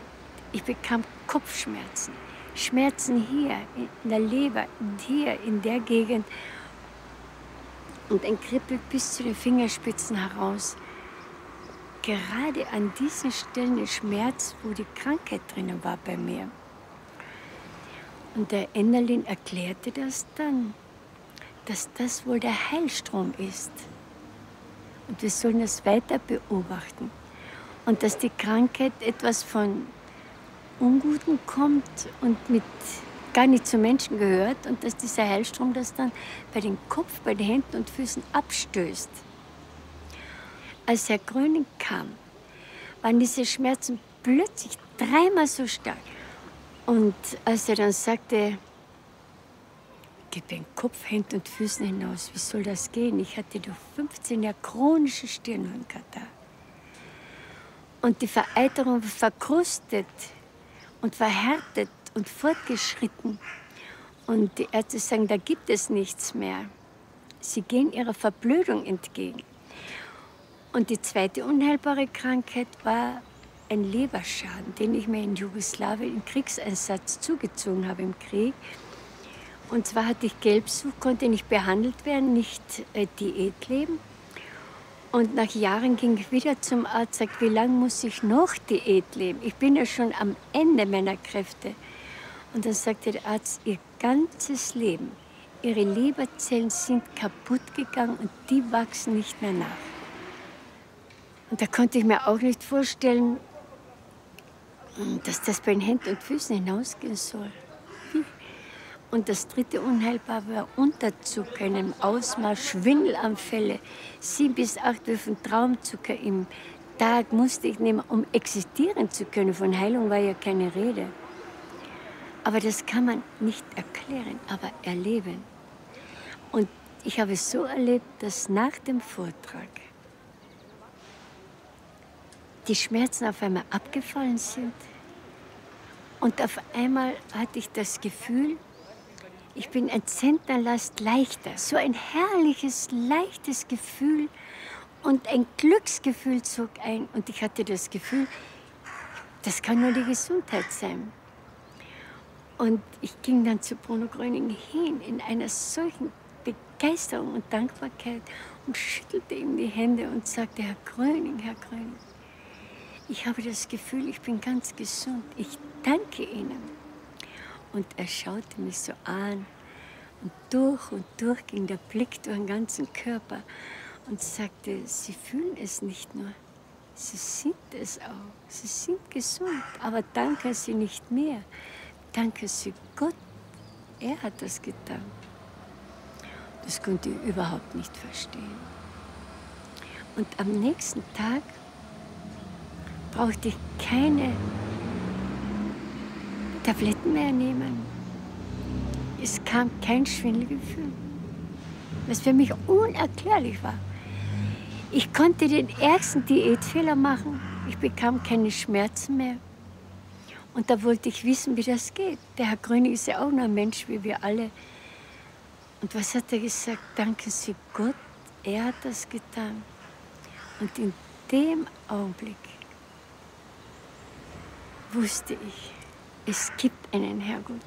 ich bekam Kopfschmerzen. Schmerzen hier, in der Leber, hier, in der Gegend. Und ein Kribbel bis zu den Fingerspitzen heraus. Gerade an diesen Stellen der Schmerz, wo die Krankheit drinnen war bei mir. Und der Enderlin erklärte das dann, dass das wohl der Heilstrom ist. Und wir sollen das weiter beobachten. Und dass die Krankheit etwas von Unguten kommt und mit gar nicht zum Menschen gehört und dass dieser Heilstrom das dann bei den Kopf, bei den Händen und Füßen abstößt. Als Herr Gröning kam, waren diese Schmerzen plötzlich dreimal so stark. Und als er dann sagte, gib den Kopf, Hände und Füßen hinaus, wie soll das gehen? Ich hatte doch 15 Jahre chronische Stirnhirnkatar. Und die Vereiterung verkrustet und verhärtet und fortgeschritten. Und die Ärzte sagen, da gibt es nichts mehr. Sie gehen ihrer Verblödung entgegen. Und die zweite unheilbare Krankheit war ein Leberschaden, den ich mir in Jugoslawien im Kriegseinsatz zugezogen habe im Krieg. Und zwar hatte ich Gelbsucht, konnte nicht behandelt werden, nicht äh, Diät leben. Und nach Jahren ging ich wieder zum Arzt, sagte, wie lange muss ich noch Diät leben? Ich bin ja schon am Ende meiner Kräfte. Und dann sagte der Arzt, ihr ganzes Leben, ihre Leberzellen sind kaputt gegangen und die wachsen nicht mehr nach. Und da konnte ich mir auch nicht vorstellen, dass das bei den Händen und Füßen hinausgehen soll. Und das dritte unheilbare Unterzucker in einem Ausmaß, Schwindelanfälle, sieben bis acht Würfel Traumzucker im Tag musste ich nehmen, um existieren zu können. Von Heilung war ja keine Rede. Aber das kann man nicht erklären, aber erleben. Und ich habe es so erlebt, dass nach dem Vortrag die Schmerzen auf einmal abgefallen sind. Und auf einmal hatte ich das Gefühl, ich bin ein Zentnerlast leichter. So ein herrliches, leichtes Gefühl und ein Glücksgefühl zog ein. Und ich hatte das Gefühl, das kann nur die Gesundheit sein. Und ich ging dann zu Bruno Gröning hin in einer solchen Begeisterung und Dankbarkeit und schüttelte ihm die Hände und sagte, Herr Gröning, Herr Gröning, ich habe das Gefühl, ich bin ganz gesund. Ich danke Ihnen. Und er schaute mich so an. Und durch und durch ging der Blick durch den ganzen Körper und sagte, Sie fühlen es nicht nur, Sie sind es auch. Sie sind gesund, aber danke Sie nicht mehr. Danke Sie Gott. Er hat das getan. Das konnte ich überhaupt nicht verstehen. Und am nächsten Tag brauchte ich keine Tabletten mehr nehmen. Es kam kein Schwindelgefühl, was für mich unerklärlich war. Ich konnte den ersten Diätfehler machen. Ich bekam keine Schmerzen mehr. Und da wollte ich wissen, wie das geht. Der Herr Gröning ist ja auch nur ein Mensch, wie wir alle. Und was hat er gesagt? Danke Sie Gott, er hat das getan. Und in dem Augenblick wusste ich, es gibt einen Herrgott.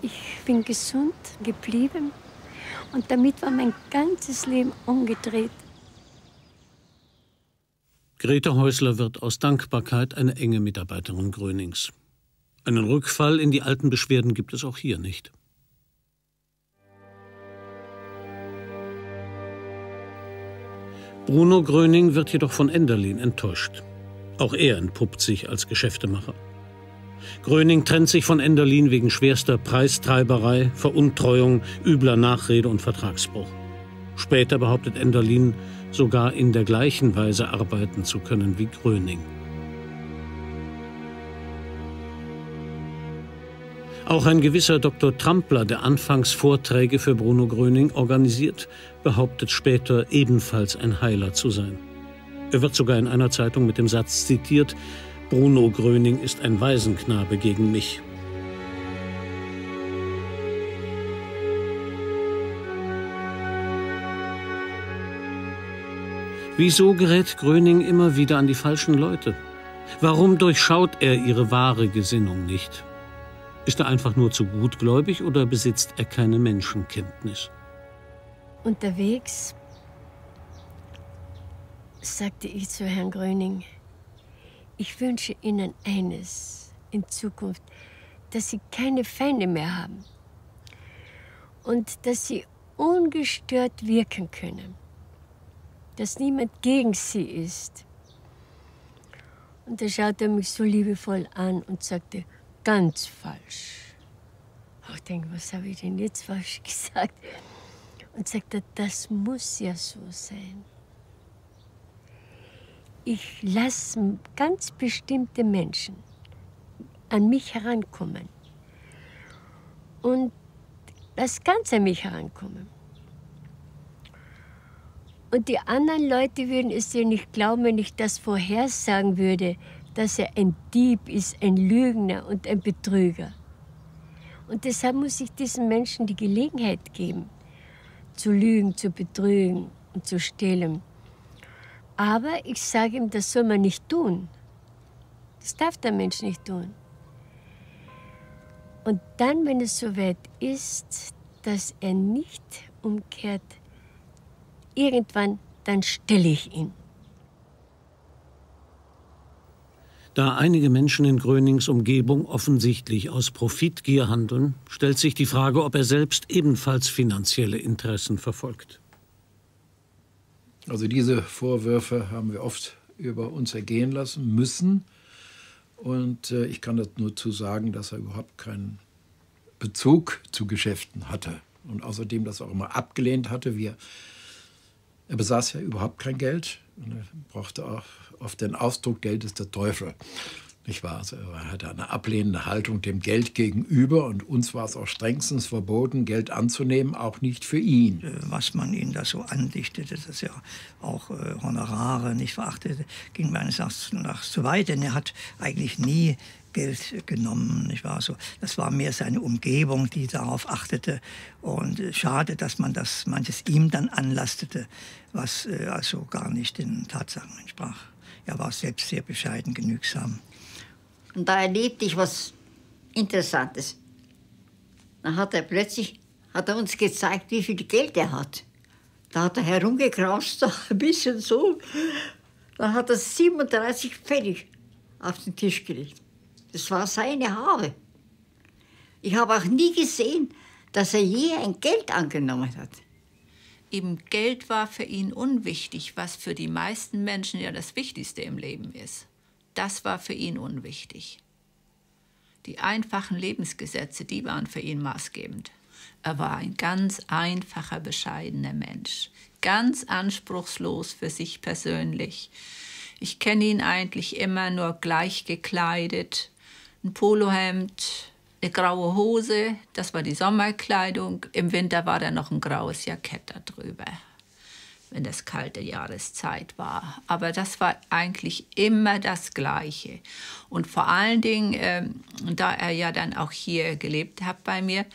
Ich bin gesund geblieben und damit war mein ganzes Leben umgedreht. Greta Häusler wird aus Dankbarkeit eine enge Mitarbeiterin Grönings. Einen Rückfall in die alten Beschwerden gibt es auch hier nicht. Bruno Gröning wird jedoch von Enderlin enttäuscht. Auch er entpuppt sich als Geschäftemacher. Gröning trennt sich von Enderlin wegen schwerster Preistreiberei, Veruntreuung, übler Nachrede und Vertragsbruch. Später behauptet Enderlin, sogar in der gleichen Weise arbeiten zu können wie Gröning. Auch ein gewisser Dr. Trampler, der anfangs Vorträge für Bruno Gröning organisiert, behauptet später ebenfalls ein Heiler zu sein. Er wird sogar in einer Zeitung mit dem Satz zitiert, Bruno Gröning ist ein Waisenknabe gegen mich. Wieso gerät Gröning immer wieder an die falschen Leute? Warum durchschaut er ihre wahre Gesinnung nicht? Ist er einfach nur zu gutgläubig oder besitzt er keine Menschenkenntnis? Unterwegs sagte ich zu Herrn Gröning, ich wünsche Ihnen eines in Zukunft, dass Sie keine Feinde mehr haben und dass Sie ungestört wirken können, dass niemand gegen Sie ist. Und da schaute er mich so liebevoll an und sagte, ganz falsch. Ich denke, was habe ich denn jetzt falsch *laughs* gesagt? Und sagte, das muss ja so sein ich lasse ganz bestimmte Menschen an mich herankommen und das Ganze an mich herankommen. Und die anderen Leute würden es dir nicht glauben, wenn ich das vorhersagen würde, dass er ein Dieb ist, ein Lügner und ein Betrüger. Und deshalb muss ich diesen Menschen die Gelegenheit geben, zu lügen, zu betrügen und zu stehlen. Aber ich sage ihm, das soll man nicht tun. Das darf der Mensch nicht tun. Und dann, wenn es so weit ist, dass er nicht umkehrt, irgendwann, dann stelle ich ihn. Da einige Menschen in Grönings Umgebung offensichtlich aus Profitgier handeln, stellt sich die Frage, ob er selbst ebenfalls finanzielle Interessen verfolgt. Also diese Vorwürfe haben wir oft über uns ergehen lassen müssen. Und äh, ich kann das nur zu sagen, dass er überhaupt keinen Bezug zu Geschäften hatte. Und außerdem das auch immer abgelehnt hatte. Wir, er besaß ja überhaupt kein Geld. Und er brauchte auch oft den Ausdruck, Geld ist der Teufel. Nicht wahr? Also er hatte eine ablehnende Haltung dem Geld gegenüber und uns war es auch strengstens verboten, Geld anzunehmen, auch nicht für ihn. Äh, was man ihm da so andichtete, dass er auch äh, Honorare nicht verachtete, ging meines Erachtens zu weit, denn er hat eigentlich nie Geld genommen. Nicht wahr? So, also, das war mehr seine Umgebung, die darauf achtete. Und äh, schade, dass man das manches ihm dann anlastete, was äh, also gar nicht den Tatsachen entsprach. Er war selbst sehr bescheiden, genügsam. Und da erlebte ich was Interessantes. Dann hat er plötzlich hat er uns gezeigt, wie viel Geld er hat. Da hat er herumgekrauscht, *laughs* so ein bisschen so. Dann hat er 37 Pfennig auf den Tisch gelegt. Das war seine Habe. Ich habe auch nie gesehen, dass er je ein Geld angenommen hat. Eben Geld war für ihn unwichtig, was für die meisten Menschen ja das Wichtigste im Leben ist das war für ihn unwichtig. Die einfachen Lebensgesetze, die waren für ihn maßgebend. Er war ein ganz einfacher, bescheidener Mensch, ganz anspruchslos für sich persönlich. Ich kenne ihn eigentlich immer nur gleich gekleidet, ein Polohemd, eine graue Hose, das war die Sommerkleidung, im Winter war da noch ein graues Jackett darüber wenn das kalte Jahreszeit war. Aber das war eigentlich immer das Gleiche. Und vor allen Dingen, äh, da er ja dann auch hier gelebt hat bei mir,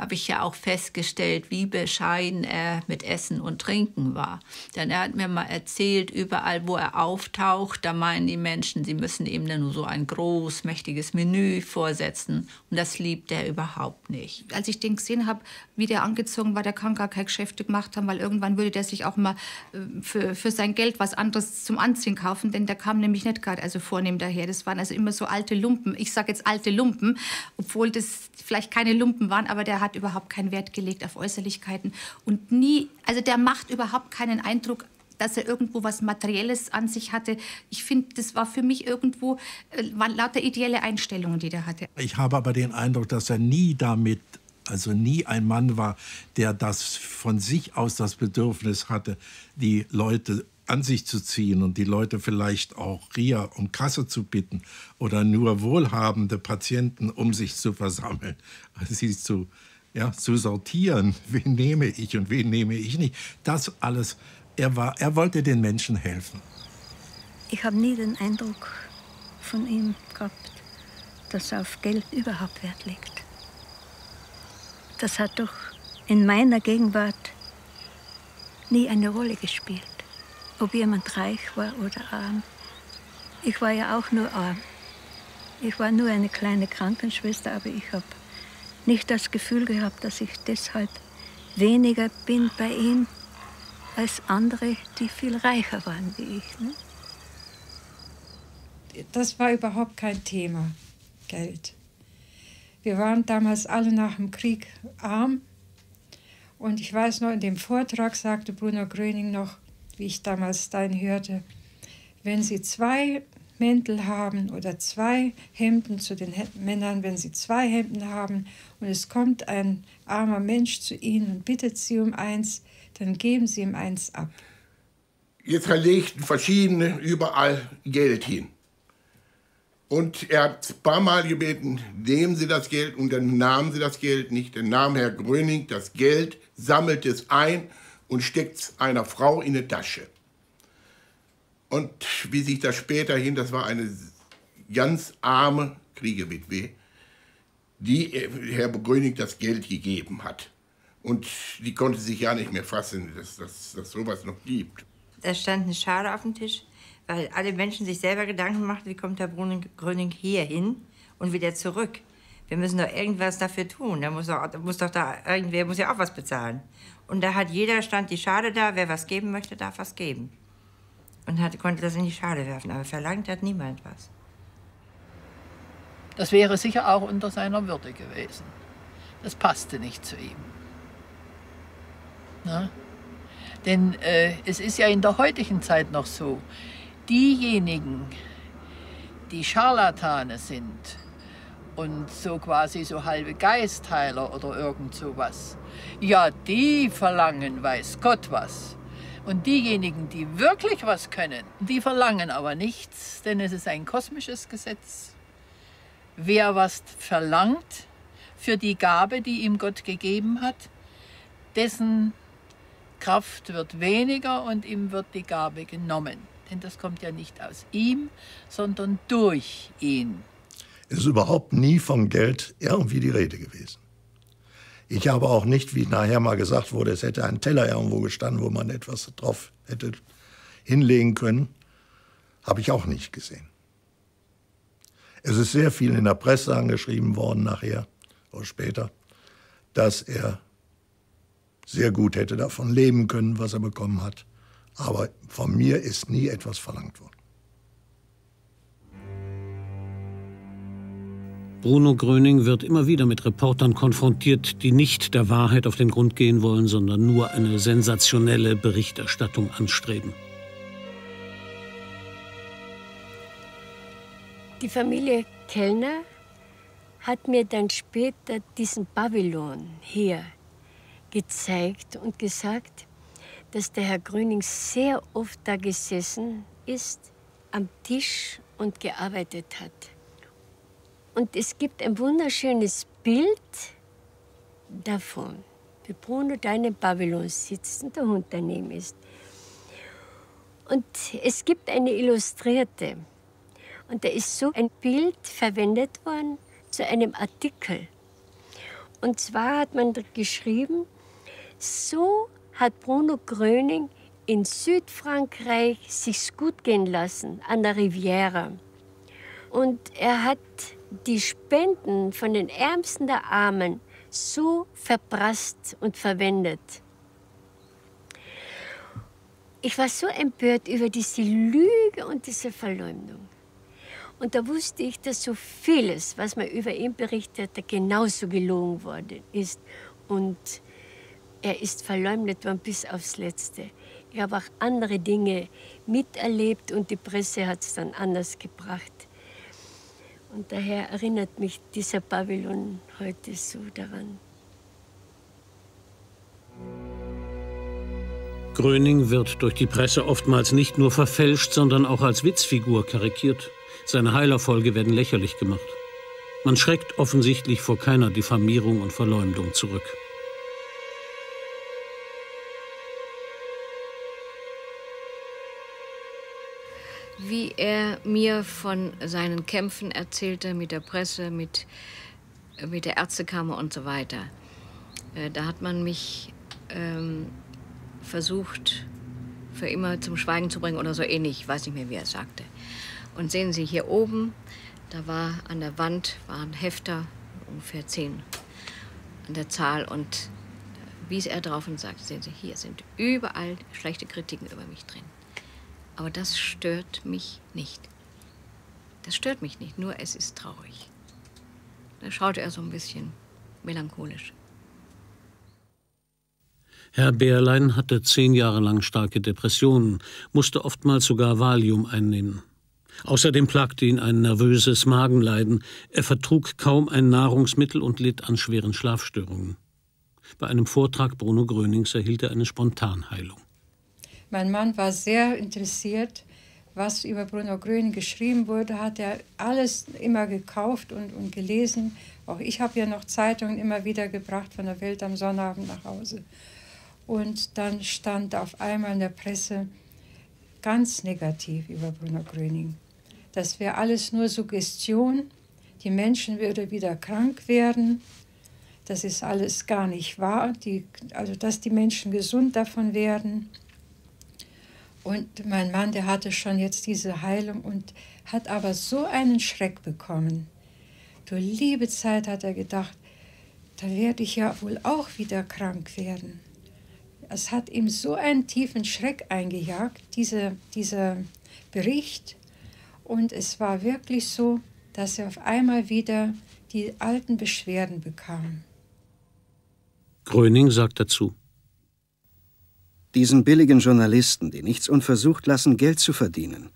habe ich ja auch festgestellt, wie bescheiden er mit Essen und Trinken war. Denn er hat mir mal erzählt, überall, wo er auftaucht, da meinen die Menschen, sie müssen ihm dann nur so ein großmächtiges Menü vorsetzen. Und das liebt er überhaupt nicht. Als ich den gesehen habe, wie der angezogen war, der kann gar kein Geschäfte gemacht haben, weil irgendwann würde der sich auch mal äh, für, für sein Geld was anderes zum Anziehen kaufen, denn der kam nämlich nicht gerade also vornehm daher. Das waren also immer so alte Lumpen. Ich sage jetzt alte Lumpen, obwohl das vielleicht keine Lumpen waren, aber der hat hat überhaupt keinen Wert gelegt auf Äußerlichkeiten und nie, also der macht überhaupt keinen Eindruck dass er irgendwo was Materielles an sich hatte. Ich finde, das war für mich irgendwo äh, lauter ideelle Einstellungen, die der hatte. Ich habe aber den Eindruck, dass er nie damit, also nie ein Mann war, der das von sich aus das Bedürfnis hatte, die Leute an sich zu ziehen und die Leute vielleicht auch Ria um Kasse zu bitten oder nur wohlhabende Patienten um sich zu versammeln, *laughs* also sie zu ja, zu sortieren, *laughs* wen nehme ich und wen nehme ich nicht. Das alles, er, war, er wollte den Menschen helfen. Ich habe nie den Eindruck von ihm gehabt, dass er auf Geld überhaupt Wert legt. Das hat doch in meiner Gegenwart nie eine Rolle gespielt, ob jemand reich war oder arm. Ich war ja auch nur arm. Ich war nur eine kleine Krankenschwester, aber ich habe nicht das Gefühl gehabt, dass ich deshalb weniger bin bei ihm als andere, die viel reicher waren wie ich. Ne? Das war überhaupt kein Thema, Geld. Wir waren damals alle nach dem Krieg arm. Und ich weiß noch, in dem Vortrag sagte Bruno Gröning noch, wie ich damals dein hörte, wenn Sie zwei Mäntel haben oder zwei Hemden zu den Männern, wenn sie zwei Hemden haben und es kommt ein armer Mensch zu ihnen und bittet sie um eins, dann geben sie ihm eins ab. Jetzt legten verschiedene überall Geld hin. Und er hat ein paar Mal gebeten, nehmen Sie das Geld und dann nahmen Sie das Geld nicht. Dann nahm Herr Gröning das Geld, sammelt es ein und steckt es einer Frau in eine Tasche. Und wie sich das späterhin, das war eine ganz arme Kriegemitwe, die äh, Herr Gröning das Geld gegeben hat. Und die konnte sich ja nicht mehr fassen, dass, dass, dass sowas noch gibt. Da stand eine Schale auf dem Tisch, weil alle Menschen sich selber Gedanken machten, wie kommt Herr Gröning hier hin und wieder zurück. Wir müssen doch irgendwas dafür tun. Da muss doch, muss doch da, irgendwer muss ja auch was bezahlen. Und da hat jeder stand die Schale da, wer was geben möchte, darf was geben und hat, konnte das in die Schale werfen. Aber verlangt hat niemand was. Das wäre sicher auch unter seiner Würde gewesen. Das passte nicht zu ihm. Na? Ne? Denn äh, es ist ja in der heutigen Zeit noch so, diejenigen, die Scharlatane sind und so quasi so halbe Geistheiler oder irgend sowas, ja, die verlangen weiß Gott was. Und diejenigen, die wirklich was können, die verlangen aber nichts, denn es ist ein kosmisches Gesetz. Wer was verlangt für die Gabe, die ihm Gott gegeben hat, dessen Kraft wird weniger und ihm wird die Gabe genommen. Denn das kommt ja nicht aus ihm, sondern durch ihn. Es ist überhaupt nie vom Geld irgendwie die Rede gewesen. Ich habe auch nicht, wie nachher mal gesagt wurde, es hätte ein Teller irgendwo gestanden, wo man etwas drauf hätte hinlegen können. Habe ich auch nicht gesehen. Es ist sehr viel in der Presse angeschrieben worden nachher oder später, dass er sehr gut hätte davon leben können, was er bekommen hat. Aber von mir ist nie etwas verlangt worden. Bruno Gröning wird immer wieder mit Reportern konfrontiert, die nicht der Wahrheit auf den Grund gehen wollen, sondern nur eine sensationelle Berichterstattung anstreben. Die Familie Kellner hat mir dann später diesen Babylon hier gezeigt und gesagt, dass der Herr Gröning sehr oft da gesessen ist, am Tisch und gearbeitet hat. Und es gibt ein wunderschönes Bild davon, wie Bruno da in einem Pavillon sitzt und der Hund daneben ist. Und es gibt eine Illustrierte. Und da ist so ein Bild verwendet worden zu einem Artikel. Und zwar hat man geschrieben, so hat Bruno Gröning in Südfrankreich sich's gut gehen lassen, an der Riviera. Und er hat die Spenden von den Ärmsten der Armen so verprasst und verwendet. Ich war so empört über diese Lüge und diese Verleumdung. Und da wusste ich, dass so vieles, was man über ihn berichtete, genauso gelogen worden ist. Und er ist verleumdet worden bis aufs Letzte. Ich habe auch andere Dinge miterlebt und die Presse hat es dann anders gebracht. Und daher erinnert mich dieser Babylon heute so daran. Gröning wird durch die Presse oftmals nicht nur verfälscht, sondern auch als Witzfigur karikiert. Seine Heilerfolge werden lächerlich gemacht. Man schreckt offensichtlich vor keiner Diffamierung und Verleumdung zurück. wie er mir von seinen Kämpfen erzählte mit der Presse, mit, mit der Ärztekammer und so weiter. Äh, da hat man mich ähm, versucht, für immer zum Schweigen zu bringen oder so ähnlich. Ich weiß nicht mehr, wie er es sagte. Und sehen Sie hier oben, da war an der Wand waren Hefter, ungefähr zehn an der Zahl. Und äh, wie es er drauf und sagt, sehen Sie, hier sind überall schlechte Kritiken über mich drin. Aber das stört mich nicht. Das stört mich nicht, nur es ist traurig. Da schaute er so ein bisschen melancholisch. Herr Bärlein hatte zehn Jahre lang starke Depressionen, musste oftmals sogar Valium einnehmen. Außerdem plagte ihn ein nervöses Magenleiden. Er vertrug kaum ein Nahrungsmittel und litt an schweren Schlafstörungen. Bei einem Vortrag Bruno Grönings erhielt er eine Spontanheilung. Mein Mann war sehr interessiert, was über Bruno Grün geschrieben wurde, hat er alles immer gekauft und, und gelesen. Auch ich habe ja noch Zeitungen immer wieder gebracht von der Welt am Sonnabend nach Hause. Und dann stand auf einmal in der Presse ganz negativ über Bruno Gröning. Das wäre alles nur Suggestion, die Menschen würden wieder krank werden. Das ist alles gar nicht wahr, die, also dass die Menschen gesund davon werden. Und mein Mann, der hatte schon jetzt diese Heilung und hat aber so einen Schreck bekommen. Du liebe Zeit, hat er gedacht, da werde ich ja wohl auch wieder krank werden. Es hat ihm so einen tiefen Schreck eingejagt, diese, dieser Bericht. Und es war wirklich so, dass er auf einmal wieder die alten Beschwerden bekam. Gröning sagt dazu, diesen billigen Journalisten, die nichts unversucht lassen, Geld zu verdienen,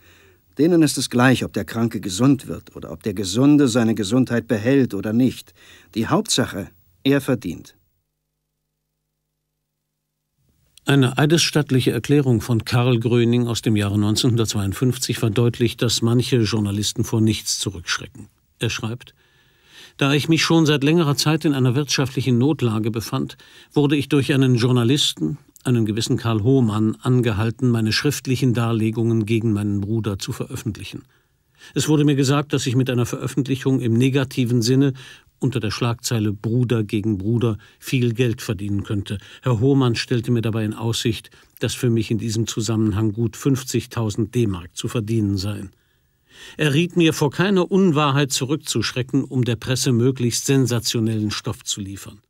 denen ist es gleich, ob der Kranke gesund wird oder ob der Gesunde seine Gesundheit behält oder nicht. Die Hauptsache, er verdient. Eine eidesstattliche Erklärung von Karl Gröning aus dem Jahre 1952 verdeutlicht, dass manche Journalisten vor nichts zurückschrecken. Er schreibt, da ich mich schon seit längerer Zeit in einer wirtschaftlichen Notlage befand, wurde ich durch einen Journalisten, einen gewissen Karl Hohmann, angehalten, meine schriftlichen Darlegungen gegen meinen Bruder zu veröffentlichen. Es wurde mir gesagt, dass ich mit einer Veröffentlichung im negativen Sinne unter der Schlagzeile Bruder gegen Bruder viel Geld verdienen könnte. Herr Hohmann stellte mir dabei in Aussicht, dass für mich in diesem Zusammenhang gut 50.000 D-Mark zu verdienen seien. Er riet mir, vor keiner Unwahrheit zurückzuschrecken, um der Presse möglichst sensationellen Stoff zu liefern.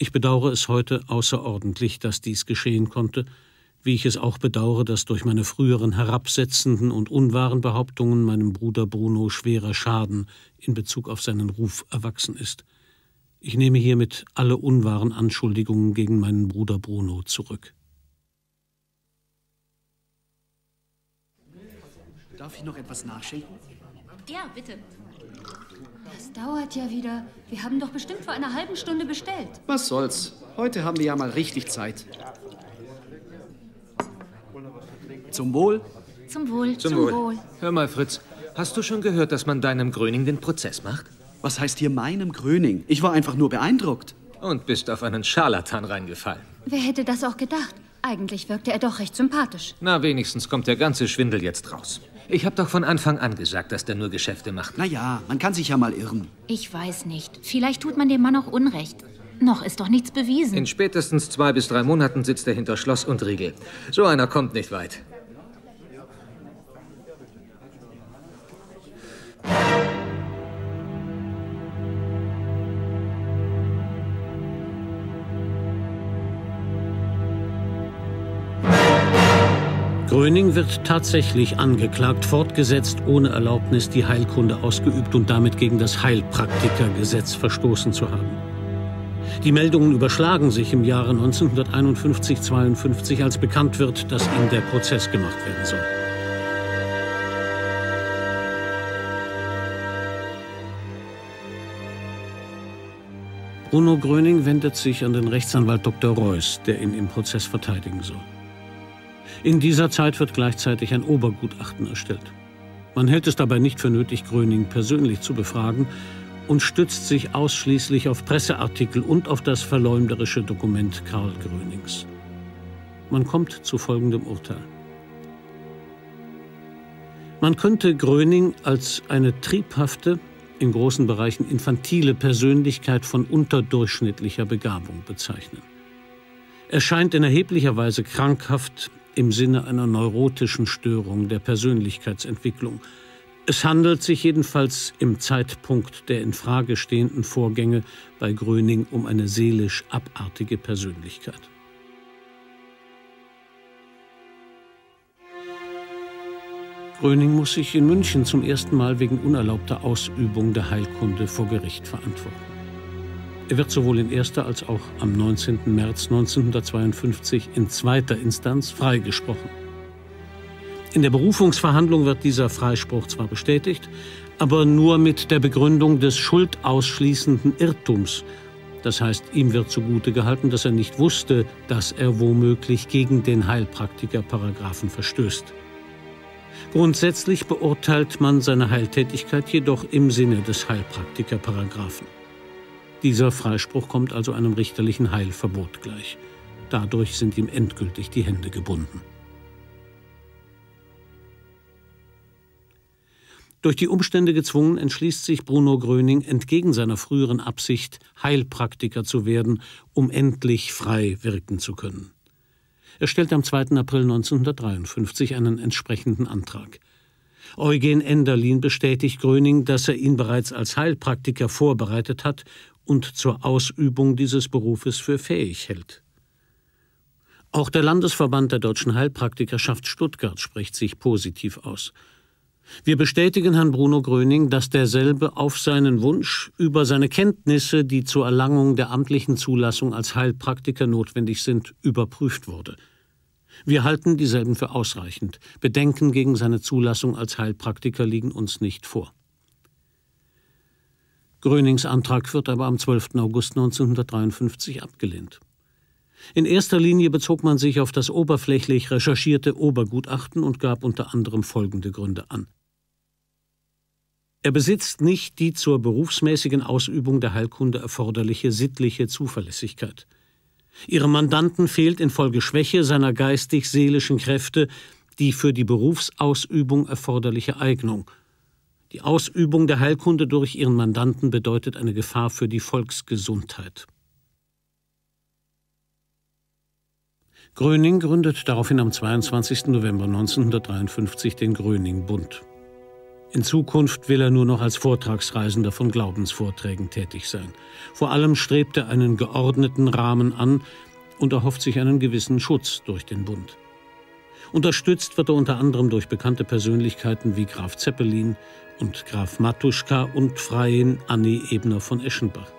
Ich bedauere es heute außerordentlich, dass dies geschehen konnte, wie ich es auch bedauere, dass durch meine früheren herabsetzenden und unwahren Behauptungen meinem Bruder Bruno schwerer Schaden in Bezug auf seinen Ruf erwachsen ist. Ich nehme hiermit alle unwahren Anschuldigungen gegen meinen Bruder Bruno zurück. Darf ich noch etwas nachschenken? Ja, bitte. Das dauert ja wieder. Wir haben doch bestimmt vor einer halben Stunde bestellt. Was soll's. Heute haben wir ja mal richtig Zeit. Zum Wohl. Zum Wohl. Zum, Wohl. Hör mal, Fritz, hast du schon gehört, dass man deinem Gröning den Prozess macht? Was heißt hier meinem Gröning? Ich war einfach nur beeindruckt. Und bist auf einen Scharlatan reingefallen. Wer hätte das auch gedacht? Eigentlich wirkte er doch recht sympathisch. Na, wenigstens kommt der ganze Schwindel jetzt raus. Ich habe doch von Anfang an gesagt, dass der nur Geschäfte macht. Na ja, man kann sich ja mal irren. Ich weiß nicht. Vielleicht tut man dem Mann auch Unrecht. Noch ist doch nichts bewiesen. In spätestens zwei bis drei Monaten sitzt er hinter Schloss und Riegel. So einer kommt nicht weit. Gröning wird tatsächlich angeklagt, fortgesetzt ohne Erlaubnis die Heilkunde ausgeübt und damit gegen das Heilpraktikergesetz verstoßen zu haben. Die Meldungen überschlagen sich im Jahre 1951-52, als bekannt wird, dass ihm der Prozess gemacht werden soll. Bruno Gröning wendet sich an den Rechtsanwalt Dr. Reuss, der ihn im Prozess verteidigen soll. In dieser Zeit wird gleichzeitig ein Obergutachten erstellt. Man hält es dabei nicht für nötig, Gröning persönlich zu befragen und stützt sich ausschließlich auf Presseartikel und auf das verleumderische Dokument Karl Grönings. Man kommt zu folgendem Urteil. Man könnte Gröning als eine triebhafte, in großen Bereichen infantile Persönlichkeit von unterdurchschnittlicher Begabung bezeichnen. Er scheint in erheblicher Weise krankhaft, im Sinne einer neurotischen Störung der Persönlichkeitsentwicklung. Es handelt sich jedenfalls im Zeitpunkt der in Frage stehenden Vorgänge bei Gröning um eine seelisch abartige Persönlichkeit. Gröning muss sich in München zum ersten Mal wegen unerlaubter Ausübung der Heilkunde vor Gericht verantworten. Er wird sowohl in erster als auch am 19. März 1952 in zweiter Instanz freigesprochen. In der Berufungsverhandlung wird dieser Freispruch zwar bestätigt, aber nur mit der Begründung des schuldausschließenden Irrtums. Das heißt, ihm wird zugute gehalten, dass er nicht wusste, dass er womöglich gegen den Heilpraktikerparagraphen verstößt. Grundsätzlich beurteilt man seine Heiltätigkeit jedoch im Sinne des Heilpraktikerparagraphen. Dieser Freispruch kommt also einem richterlichen Heilverbot gleich. Dadurch sind ihm endgültig die Hände gebunden. Durch die Umstände gezwungen entschließt sich Bruno Gröning entgegen seiner früheren Absicht, Heilpraktiker zu werden, um endlich frei wirken zu können. Er stellt am 2. April 1953 einen entsprechenden Antrag. Eugen Enderlin bestätigt Gröning, dass er ihn bereits als Heilpraktiker vorbereitet hat und zur Ausübung dieses Berufes für fähig hält. Auch der Landesverband der deutschen Heilpraktikerschaft Stuttgart spricht sich positiv aus. Wir bestätigen Herrn Bruno Gröning, dass derselbe auf seinen Wunsch über seine Kenntnisse, die zur Erlangung der amtlichen Zulassung als Heilpraktiker notwendig sind, überprüft wurde. Wir halten dieselben für ausreichend. Bedenken gegen seine Zulassung als Heilpraktiker liegen uns nicht vor. Grönings Antrag wird aber am 12. August 1953 abgelehnt. In erster Linie bezog man sich auf das oberflächlich recherchierte Obergutachten und gab unter anderem folgende Gründe an. Er besitzt nicht die zur berufsmäßigen Ausübung der Heilkunde erforderliche sittliche Zuverlässigkeit. Ihrem Mandanten fehlt infolge Schwäche seiner geistig-seelischen Kräfte die für die Berufsausübung erforderliche Eignung die Ausübung der Heilkunde durch ihren Mandanten bedeutet eine Gefahr für die Volksgesundheit. Gröning gründet daraufhin am 22. November 1953 den Gröning-Bund. In Zukunft will er nur noch als Vortragsreisender von Glaubensvorträgen tätig sein. Vor allem strebt er einen geordneten Rahmen an und erhofft sich einen gewissen Schutz durch den Bund. Unterstützt wird er unter anderem durch bekannte Persönlichkeiten wie Graf Zeppelin, und Graf Matuschka und Freien Annie Ebner von Eschenbach.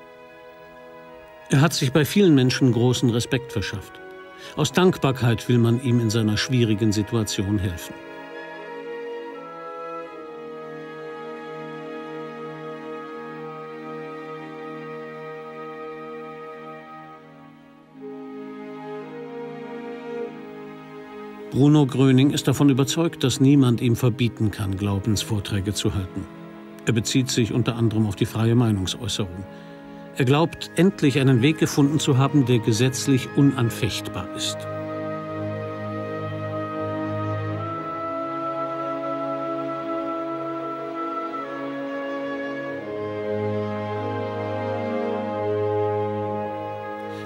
Er hat sich bei vielen Menschen großen Respekt verschafft. Aus Dankbarkeit will man ihm in seiner schwierigen Situation helfen. Bruno Gröning ist davon überzeugt, dass niemand ihm verbieten kann, Glaubensvorträge zu halten. Er bezieht sich unter anderem auf die freie Meinungsäußerung. Er glaubt, endlich einen Weg gefunden zu haben, der gesetzlich unanfechtbar ist.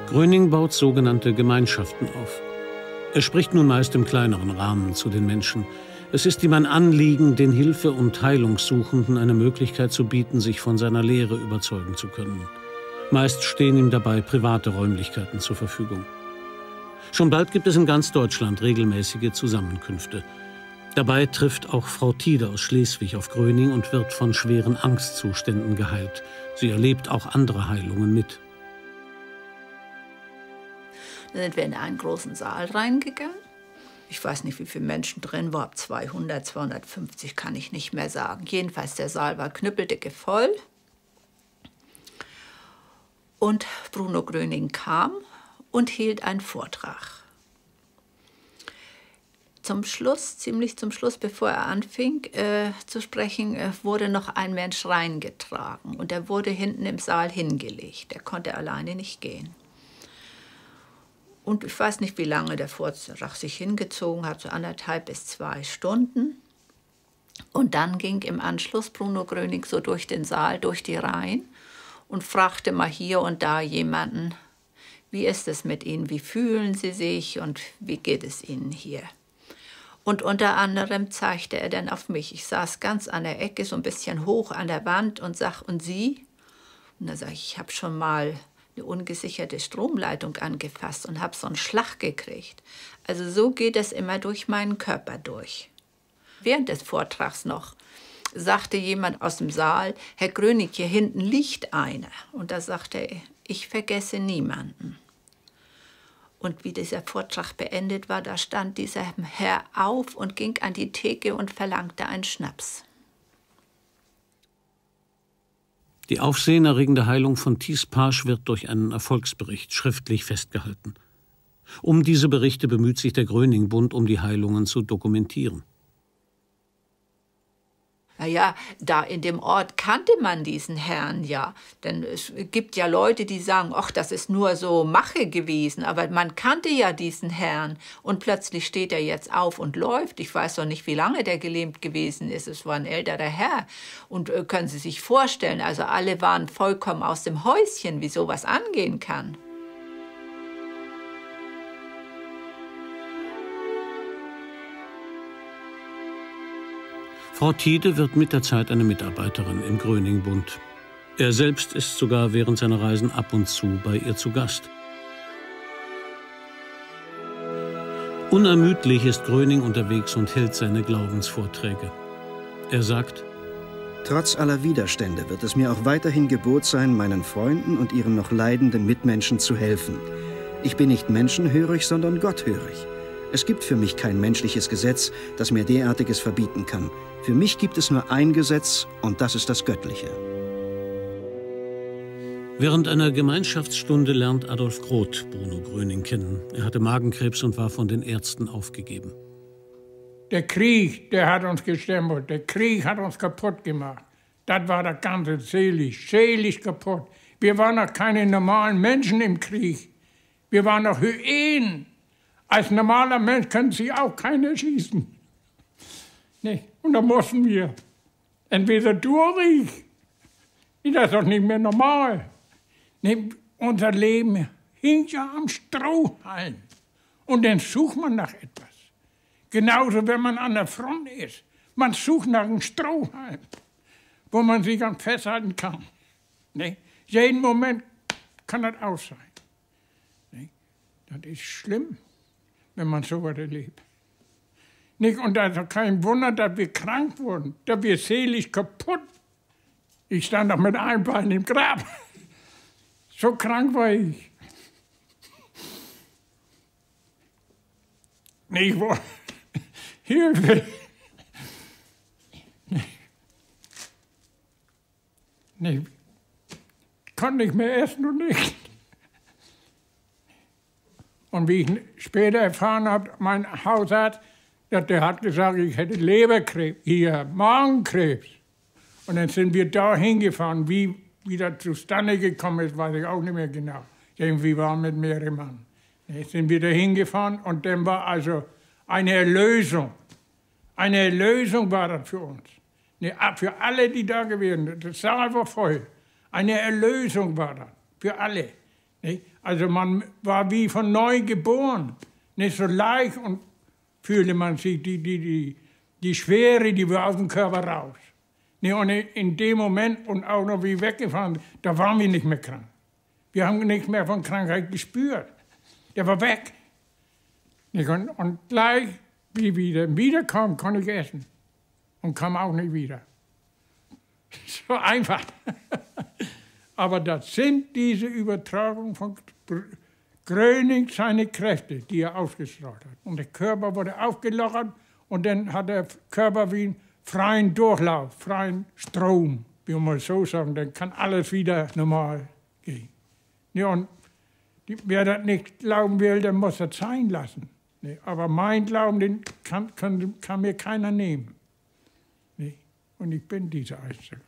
Gröning baut sogenannte Gemeinschaften auf. Er spricht nun meist im kleineren Rahmen zu den Menschen. Es ist ihm ein Anliegen, den Hilfe- und Heilungssuchenden eine Möglichkeit zu bieten, sich von seiner Lehre überzeugen zu können. Meist stehen ihm dabei private Räumlichkeiten zur Verfügung. Schon bald gibt es in ganz Deutschland regelmäßige Zusammenkünfte. Dabei trifft auch Frau Tiede aus Schleswig auf Gröning und wird von schweren Angstzuständen geheilt. Sie erlebt auch andere Heilungen mit sind wir in einen großen Saal reingegangen. Ich weiß nicht, wie viele Menschen drin waren, 200, 250 kann ich nicht mehr sagen. Jedenfalls, der Saal war knüppeldicke voll. Und Bruno Gröning kam und hielt einen Vortrag. Zum Schluss, ziemlich zum Schluss, bevor er anfing äh, zu sprechen, äh, wurde noch ein Mensch reingetragen und er wurde hinten im Saal hingelegt. Er konnte alleine nicht gehen. Und ich weiß nicht, wie lange der Vortrag sich hingezogen hat, so anderthalb bis zwei Stunden. Und dann ging im Anschluss Bruno Gröning so durch den Saal, durch die Reihen und fragte mal hier und da jemanden, wie ist es mit Ihnen, wie fühlen Sie sich und wie geht es Ihnen hier? Und unter anderem zeigte er dann auf mich. Ich saß ganz an der Ecke, so ein bisschen hoch an der Wand und sag, und Sie? Und da sage ich, ich habe schon mal eine ungesicherte Stromleitung angefasst und habe so einen Schlag gekriegt. Also so geht es immer durch meinen Körper durch. Während des Vortrags noch sagte jemand aus dem Saal, Herr Grönig, hier hinten liegt einer. Und da sagte er, ich vergesse niemanden. Und wie dieser Vortrag beendet war, da stand dieser Herr auf und ging an die Theke und verlangte einen Schnaps. Die aufsehenerregende Heilung von Thies Pasch wird durch einen Erfolgsbericht schriftlich festgehalten. Um diese Berichte bemüht sich der Gröningbund, um die Heilungen zu dokumentieren. Naja, da in dem Ort kannte man diesen Herrn ja. Denn es gibt ja Leute, die sagen, ach, das ist nur so Mache gewesen. Aber man kannte ja diesen Herrn. Und plötzlich steht er jetzt auf und läuft. Ich weiß doch nicht, wie lange der gelähmt gewesen ist. Es war ein älterer Herr. Und äh, können Sie sich vorstellen, also alle waren vollkommen aus dem Häuschen, wie sowas angehen kann. Frau Tiede wird mit der Zeit eine Mitarbeiterin im Gröningbund. Er selbst ist sogar während seiner Reisen ab und zu bei ihr zu Gast. Unermüdlich ist Gröning unterwegs und hält seine Glaubensvorträge. Er sagt, Trotz aller Widerstände wird es mir auch weiterhin Gebot sein, meinen Freunden und ihren noch leidenden Mitmenschen zu helfen. Ich bin nicht menschenhörig, sondern gotthörig. Es gibt für mich kein menschliches Gesetz, das mir derartiges verbieten kann. Für mich gibt es nur ein Gesetz und das ist das Göttliche. Während einer Gemeinschaftsstunde lernt Adolf Groth Bruno Gröning kennen. Er hatte Magenkrebs und war von den Ärzten aufgegeben. Der Krieg, der hat uns gestempelt. Der Krieg hat uns kaputt gemacht. Das war der Ganze seelisch, seelisch kaputt. Wir waren noch keine normalen Menschen im Krieg. Wir waren noch Hyänen. Als normaler Mensch können sie auch keine schießen. Nee. Und da mussten wir. Entweder du oder ich. Das doch nicht mehr normal. Nee, unser Leben hing ja am Strohhalm. Und dann sucht man nach etwas. Genauso, wenn man an der Front ist. Man sucht nach einem Strohhalm, wo man sich an festhalten kann. Nee? Jeden Moment kann das aus sein. Nee? Das ist schlimm wenn man so erlebt. Nicht? Und da also kein Wunder, dass wir krank wurden, dass wir seelisch kaputt. Ich stand noch mit einem Bein im Grab. *laughs* So krank war ich. Nicht wohl. *laughs* Hilfe. Nicht. Konnte nicht mehr essen und nicht. Und wie ich später erfahren habe, mein Hausarzt, der hat gesagt, ich hätte Leberkrebs, hier Magenkrebs. Und dann sind wir da hingefahren. Wie, wie das zustande gekommen ist, weiß ich auch nicht mehr genau. Irgendwie waren mit mehreren Mann. Dann sind wir da hingefahren und dann war also eine Erlösung. Eine Erlösung war das für uns. Ne, ah, für alle, die da gewesen sind. Das Saal einfach voll. Eine Erlösung war das. Für alle. Nicht? Ne, also man war wie von neu geboren. Nicht so leicht und fühlte man sich die, die, die, die Schwere, die war aus dem Körper raus. und in dem Moment und auch noch wie weggefahren, da waren wir nicht mehr krank. Wir haben nichts mehr von Krankheit gespürt. Der war weg. Und, und gleich, wie wieder wiederkam, konnte ich essen. Und kam auch nicht wieder. *laughs* So einfach. *laughs* Aber das sind diese Übertragungen von Gröning seine Kräfte, die er ausgestrahlt hat. Und der Körper wurde aufgelockert und dann hat der Körper wie einen freien Durchlauf, freien Strom, wie man so sagen, dann kann alles wieder normal gehen. Ja, und wer das nicht glauben will, der muss das sein lassen. Aber mein Glauben, den kann, kann, kann mir keiner nehmen. Und ich bin dieser Einzige.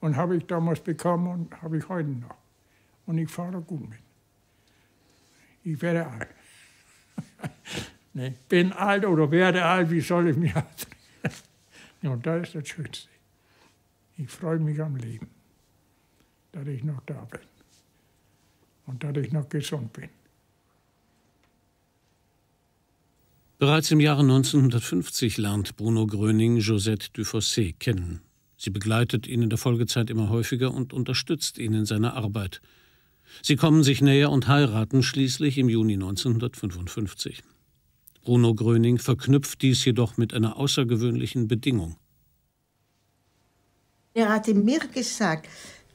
Und habe ich damals bekommen und habe ich heute noch. Und ich fahre gut mit ich werde *laughs* alt. nee, bin alt oder werde alt, wie soll ich mich alt? Und das ist das Schönste. Ich freue mich am Leben, dass ich noch da bin und dass ich noch gesund bin. Bereits im Jahre 1950 lernt Bruno Gröning Josette Dufossé kennen. Sie begleitet ihn in der Folgezeit immer häufiger und unterstützt ihn in seiner Arbeit – Sie kommen sich näher und heiraten schließlich im Juni 1955. Bruno Gröning verknüpft dies jedoch mit einer außergewöhnlichen Bedingung. Er hatte mir gesagt,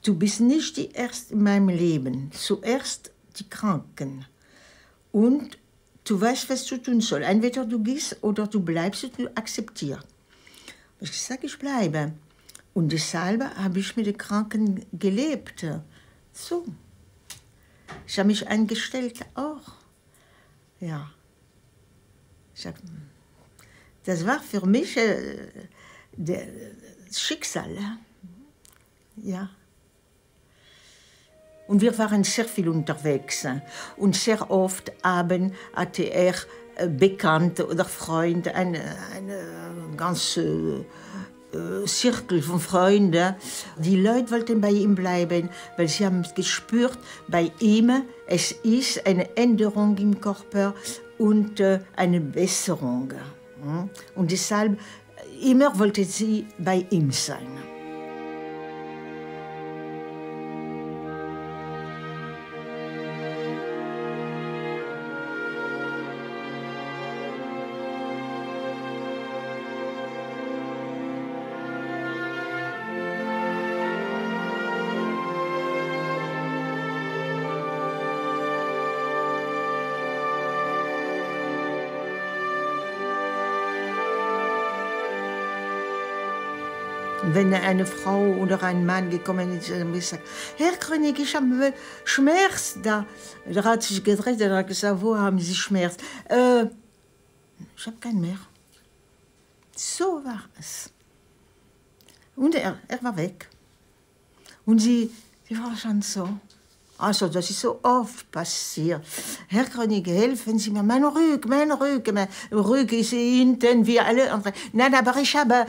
du bist nicht die Erste in meinem Leben, zuerst die Kranken. Und du weißt, was du tun sollst. Entweder du gehst oder du bleibst, und du akzeptierst. Ich sage, ich bleibe. Und deshalb habe ich mit den Kranken gelebt. So. Ich habe mich eingestellt auch. Ja. Hab, das war für mich äh, das Schicksal. Ja. Und wir waren sehr viel unterwegs. Und sehr oft haben ATR äh, er oder Freunde eine, eine ganze äh, Zirkel äh, von Freunden. Die Leute wollten bei ihm bleiben, weil sie haben gespürt, bei ihm es ist eine Änderung im Körper und äh, eine Besserung. Hm? Und deshalb immer wollten sie bei ihm sein. wenn eine Frau oder ein Mann gekommen ist dann und gesagt, Herr König, ich habe Schmerz. Da, da hat sich gedreht und hat gesagt, wo haben Sie Schmerz? Äh, ich habe keinen mehr. So war es. Und er, er war weg. Und sie, sie war schon so. Also, das ist so oft passiert. Herr König, helfen Sie mir. Mein Rücken, mein Rücken, mein Rücken ist hinten, wie alle anderen. Nein, aber ich habe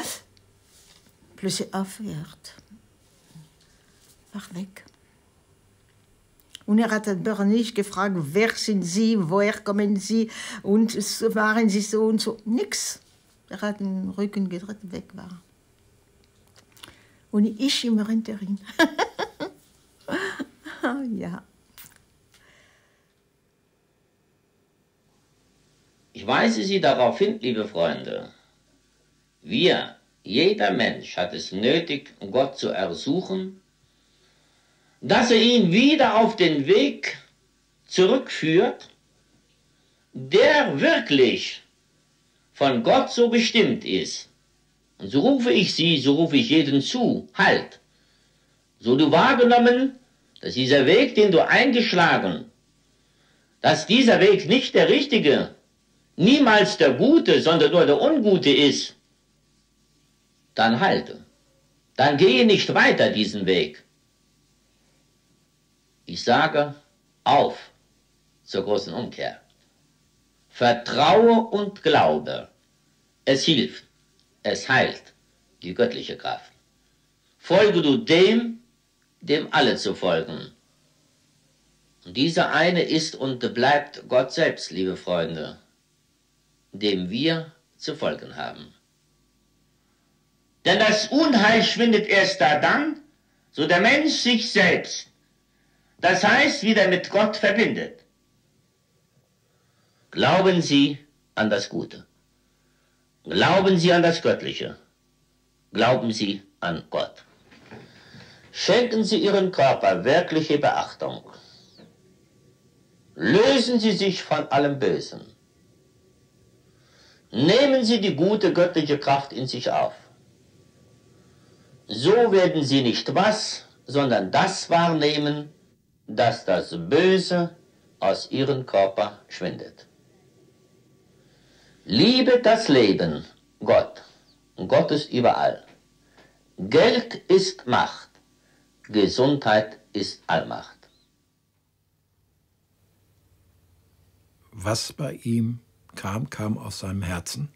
plus aufhört. War weg. Und er hat den Bauern nicht gefragt, wer sind Sie, woher kommen Sie und waren Sie so und so. Nix. Er hat den Rücken gedreht, weg war. Und ich im hinter ihm. *laughs* Ah, ja. Ich weise Sie darauf hin, liebe Freunde. Wir, jeder Mensch hat es nötig, Gott zu ersuchen, dass er ihn wieder auf den Weg zurückführt, der wirklich von Gott so bestimmt ist. Und so rufe ich sie, so rufe ich jeden zu, halt. So du wahrgenommen, dass dieser Weg, den du eingeschlagen, dass dieser Weg nicht der richtige, niemals der gute, sondern nur der ungute ist, dann halte. Dann gehe nicht weiter diesen Weg. Ich sage auf zur großen Umkehr. Vertraue und glaube. Es hilft, es heilt die göttliche Kraft. Folge du dem, dem alle zu folgen. Und dieser eine ist und bleibt Gott selbst, liebe Freunde, dem wir zu folgen haben. Denn das Unheil schwindet erst da dann, so der Mensch sich selbst, das heißt wieder mit Gott verbindet. Glauben Sie an das Gute. Glauben Sie an das Göttliche. Glauben Sie an Gott. Schenken Sie Ihren Körper wirkliche Beachtung. Lösen Sie sich von allem Bösen. Nehmen Sie die gute göttliche Kraft in sich auf. So werden sie nicht was, sondern das wahrnehmen, dass das Böse aus ihrem Körper schwindet. Liebe das Leben, Gott. Gott ist überall. Geld ist Macht. Gesundheit ist Allmacht. Was bei ihm kam, kam aus seinem Herzen.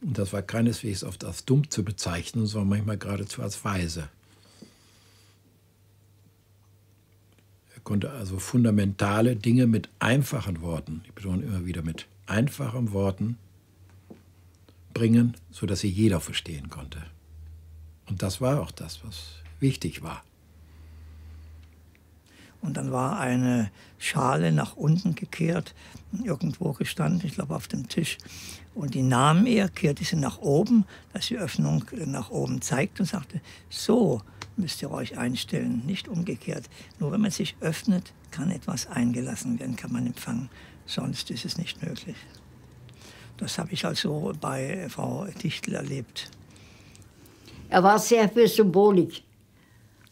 Und das war keineswegs oft als dumm zu bezeichnen, sondern manchmal geradezu als weise. Er konnte also fundamentale Dinge mit einfachen Worten, ich betone immer wieder mit einfachen Worten, bringen, sodass sie jeder verstehen konnte. Und das war auch das, was wichtig war. Und dann war eine Schale nach unten gekehrt, irgendwo gestanden, ich glaube auf dem Tisch. Und die nahm er, kehrte sie nach oben, dass die Öffnung nach oben zeigt und sagte, so müsst ihr euch einstellen, nicht umgekehrt. Nur wenn man sich öffnet, kann etwas eingelassen werden, kann man empfangen. Sonst ist es nicht möglich. Das habe ich also bei Frau Dichtel erlebt. Er war sehr für Symbolik.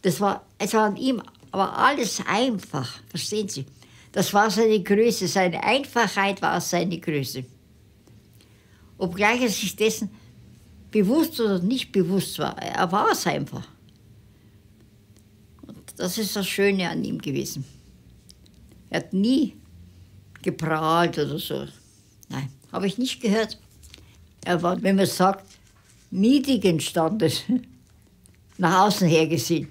Das war, es war an ihm aber alles einfach, verstehen Sie? Das war seine Größe, seine Einfachheit war seine Größe obgleich er sich dessen bewusst oder nicht bewusst war. Er war es einfach. Und das ist das Schöne an ihm gewesen. Er hat nie geprahlt oder so. Nein, habe ich nicht gehört. Er war, wenn man sagt, niedrigen Standes, *laughs* nach außen her gesehen.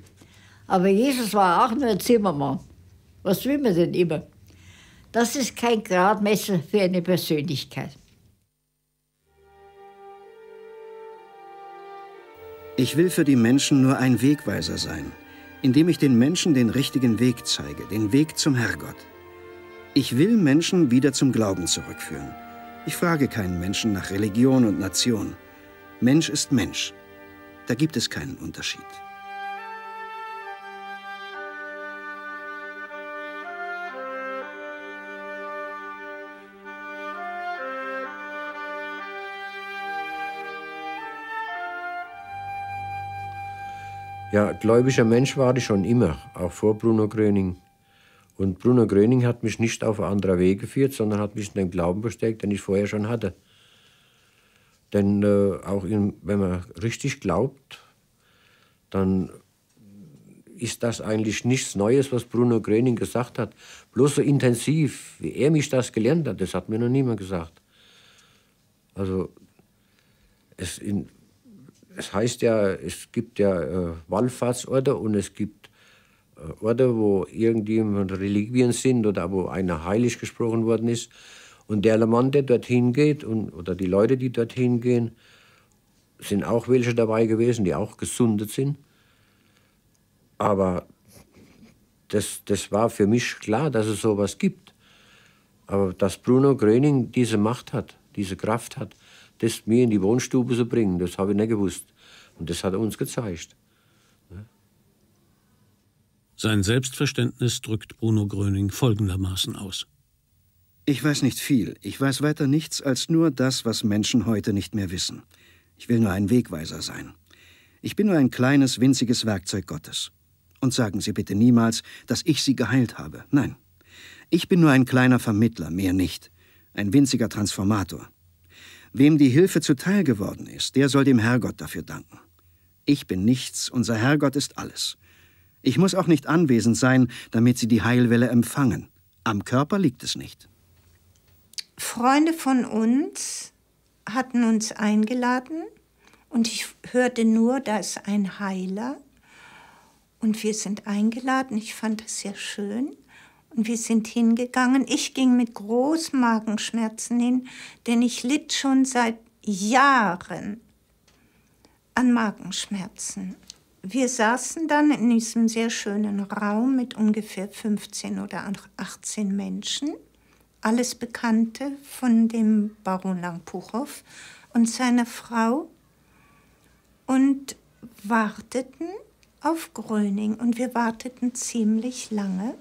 Aber Jesus war auch nur ein Zimmermann. Was will man denn immer? Das ist kein Gradmesser für eine Persönlichkeit. Ich will für die Menschen nur ein Wegweiser sein, indem ich den Menschen den richtigen Weg zeige, den Weg zum Herrgott. Ich will Menschen wieder zum Glauben zurückführen. Ich frage keinen Menschen nach Religion und Nation. Mensch ist Mensch. Da gibt es keinen Unterschied. Ja, gläubiger Mensch war ich schon immer, auch vor Bruno Gröning. Und Bruno Gröning hat mich nicht auf anderer Weg geführt, sondern hat mich in den Glauben bestärkt, den ich vorher schon hatte. Denn äh, auch in, wenn man richtig glaubt, dann ist das eigentlich nichts Neues, was Bruno Gröning gesagt hat. Bloß so intensiv, wie er mich das gelernt hat, das hat mir noch niemand gesagt. Also es in, es heißt ja, es gibt ja äh, Wallfahrtsorte und es gibt äh, Orte, wo irgendjemand Reliquien sind oder wo einer heilig gesprochen worden ist. Und der Mann, der dorthin geht und, oder die Leute, die dorthin gehen, sind auch welche dabei gewesen, die auch gesundet sind. Aber das, das war für mich klar, dass es sowas gibt. Aber dass Bruno Gröning diese Macht hat, diese Kraft hat, das mir in die Wohnstube zu bringen, das habe ich nicht gewusst. Und das hat er uns gezeigt. Sein Selbstverständnis drückt Bruno Gröning folgendermaßen aus. Ich weiß nicht viel. Ich weiß weiter nichts als nur das, was Menschen heute nicht mehr wissen. Ich will nur ein Wegweiser sein. Ich bin nur ein kleines, winziges Werkzeug Gottes. Und sagen Sie bitte niemals, dass ich Sie geheilt habe. Nein. Ich bin nur ein kleiner Vermittler, mehr nicht. Ein winziger Transformator. Wem die Hilfe zuteil geworden ist, der soll dem Herrgott dafür danken. Ich bin nichts, unser Herrgott ist alles. Ich muss auch nicht anwesend sein, damit sie die Heilwelle empfangen. Am Körper liegt es nicht. Freunde von uns hatten uns eingeladen und ich hörte nur, da ist ein Heiler und wir sind eingeladen. Ich fand das sehr schön. Und wir sind hingegangen. Ich ging mit großen Magenschmerzen hin, denn ich litt schon seit Jahren an Magenschmerzen. Wir saßen dann in diesem sehr schönen Raum mit ungefähr 15 oder 18 Menschen, alles Bekannte von dem Baron Langpuchow und seiner Frau und warteten auf Gröning und wir warteten ziemlich lange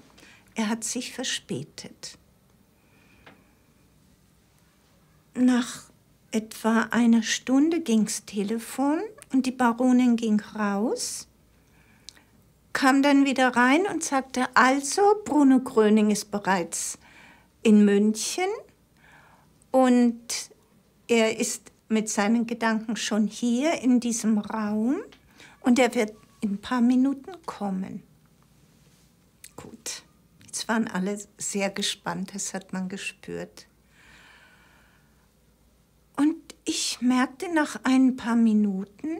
er hat sich verspätet. Nach etwa einer Stunde ging's Telefon und die Baronin ging raus, kam dann wieder rein und sagte, also Bruno Gröning ist bereits in München und er ist mit seinen Gedanken schon hier in diesem Raum und er wird in ein paar Minuten kommen. Gut waren alle sehr gespannt, das hat man gespürt. Und ich merkte nach ein paar Minuten,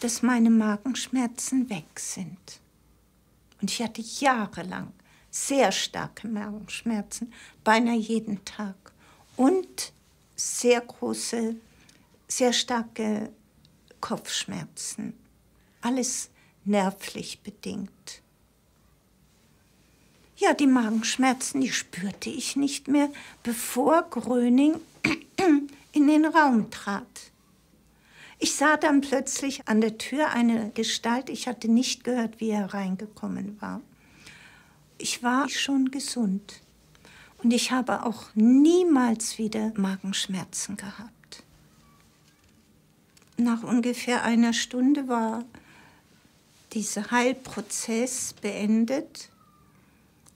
dass meine Magenschmerzen weg sind. Und ich hatte jahrelang sehr starke Magenschmerzen, beinahe jeden Tag. Und sehr große, sehr starke Kopfschmerzen. Alles nervlich bedingt. Ja, die Magenschmerzen, die spürte ich nicht mehr, bevor Gröning *clears throat* in den Raum trat. Ich sah dann plötzlich an der Tür eine Gestalt. Ich hatte nicht gehört, wie er reingekommen war. Ich war schon gesund und ich habe auch niemals wieder Magenschmerzen gehabt. Nach ungefähr einer Stunde war dieser Heilprozess beendet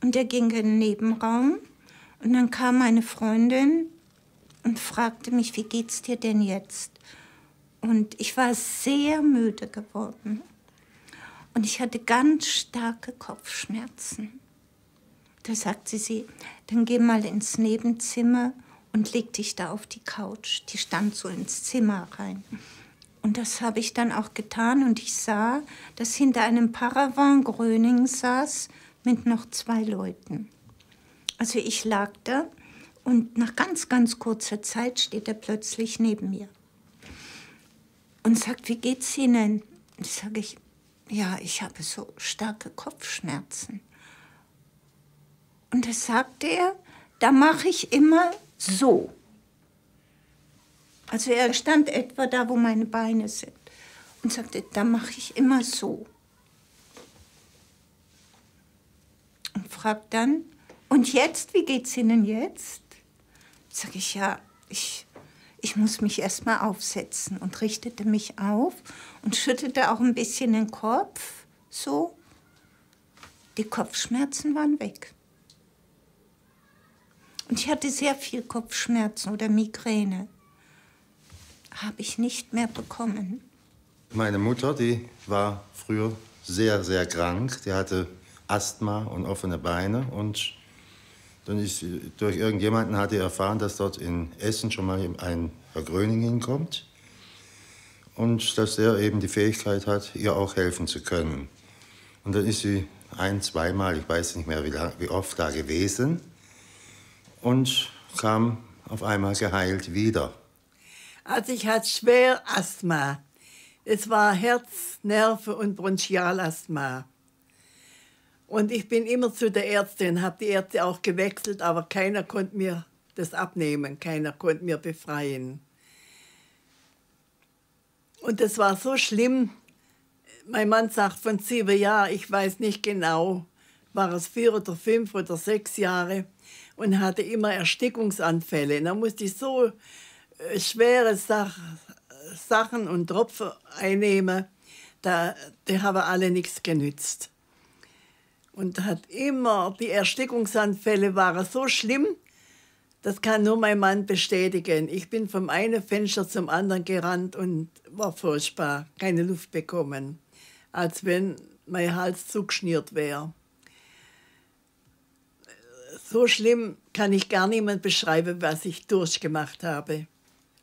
und er ging in den Nebenraum und dann kam meine Freundin und fragte mich, wie geht's dir denn jetzt? Und ich war sehr müde geworden. Und ich hatte ganz starke Kopfschmerzen. Da sagte sie, dann geh mal ins Nebenzimmer und leg dich da auf die Couch. Die stand so ins Zimmer rein. Und das habe ich dann auch getan und ich sah, dass hinter einem Paravent Gröning saß mit noch zwei Leuten. Also ich lag da und nach ganz, ganz kurzer Zeit steht er plötzlich neben mir und sagt, wie geht's Ihnen? Sage ich, ja, ich habe so starke Kopfschmerzen. Und das sagte er, da mache ich immer so. Also er stand etwa da, wo meine Beine sind und sagte, da mache ich immer so. und fragt dann, und jetzt, wie geht's Ihnen jetzt? Sag ich, ja, ich, ich muss mich erst mal aufsetzen und richtete mich auf und schüttelte auch ein bisschen den Kopf, so. Die Kopfschmerzen waren weg. Und ich hatte sehr viel Kopfschmerzen oder Migräne. Habe ich nicht mehr bekommen. Meine Mutter, die war früher sehr, sehr krank. Die hatte Asthma und offene Beine. Und dann ist, durch irgendjemanden hatte er erfahren, dass dort in Essen schon mal ein Herr Gröning hinkommt und dass er eben die Fähigkeit hat, ihr auch helfen zu können. Und dann ist sie ein, zweimal, ich weiß nicht mehr wie, lang, wie oft, da gewesen und kam auf einmal geheilt wieder. Also ich hatte schwer Asthma. Es war Herz, Nerven und Bronchialasthma. Und ich bin immer zu der Ärztin, habe die Ärzte auch gewechselt, aber keiner konnte mir das abnehmen, keiner konnte mir befreien. Und das war so schlimm. Mein Mann sagt von sieben Jahren, ich weiß nicht genau, war es vier oder fünf oder sechs Jahre und hatte immer Erstickungsanfälle. da musste ich so äh, schwere Sach Sachen und Tropfen einnehmen, da, die haben alle nichts genützt und hat immer, die Erstickungsanfälle waren so schlimm, das kann nur mein Mann bestätigen. Ich bin vom einen Fenster zum anderen gerannt und war furchtbar, keine Luft bekommen, als wenn mein Hals zugeschnürt wäre. So schlimm kann ich gar niemand beschreiben, was ich durchgemacht habe.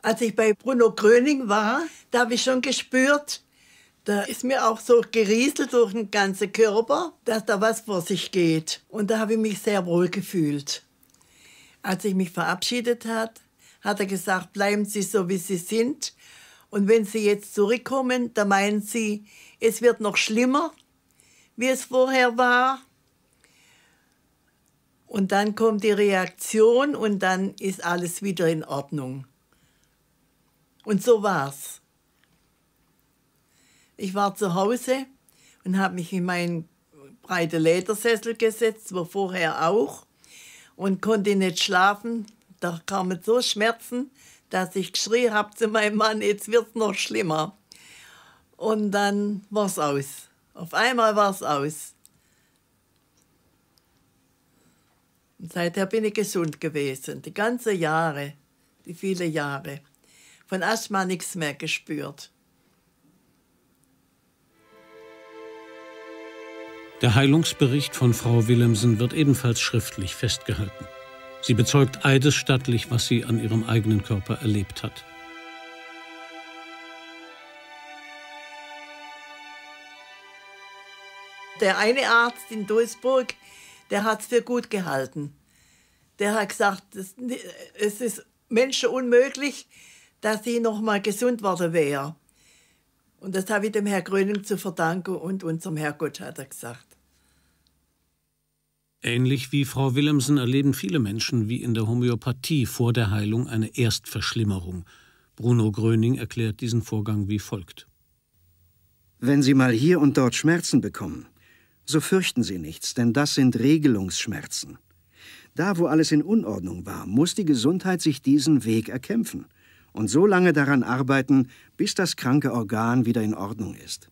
Als ich bei Bruno Gröning war, da habe ich schon gespürt, da ist mir auch so gerieselt durch den ganzen Körper, dass da was vor sich geht. Und da habe ich mich sehr wohl gefühlt. Als ich mich verabschiedet hat, hat er gesagt, bleiben Sie so, wie Sie sind. Und wenn Sie jetzt zurückkommen, dann meinen Sie, es wird noch schlimmer, wie es vorher war. Und dann kommt die Reaktion und dann ist alles wieder in Ordnung. Und so war's. Ich war zu Hause und habe mich in meinen breiten Ledersessel gesetzt, wo vorher auch, und konnte nicht schlafen. Da kamen so Schmerzen, dass ich geschrien habe zu meinem Mann, jetzt wird's noch schlimmer. Und dann war es aus. Auf einmal war es aus. Und seither bin ich gesund gewesen, die ganzen Jahre, die vielen Jahre. Von Asthma nichts mehr gespürt. Der Heilungsbericht von Frau Willemsen wird ebenfalls schriftlich festgehalten. Sie bezeugt eidesstattlich, was sie an ihrem eigenen Körper erlebt hat. Der eine Arzt in Duisburg, der hat es für gut gehalten. Der hat gesagt, es ist Menschen unmöglich, dass sie noch mal gesund worden wäre. Und das habe ich dem Herr Gröning zu verdanken und unserem Herrgott, hat er gesagt. Ähnlich wie Frau Willemsen erleben viele Menschen wie in der Homöopathie vor der Heilung eine Erstverschlimmerung. Bruno Gröning erklärt diesen Vorgang wie folgt. Wenn Sie mal hier und dort Schmerzen bekommen, so fürchten Sie nichts, denn das sind Regelungsschmerzen. Da, wo alles in Unordnung war, muss die Gesundheit sich diesen Weg erkämpfen und so lange daran arbeiten, bis das kranke Organ wieder in Ordnung ist.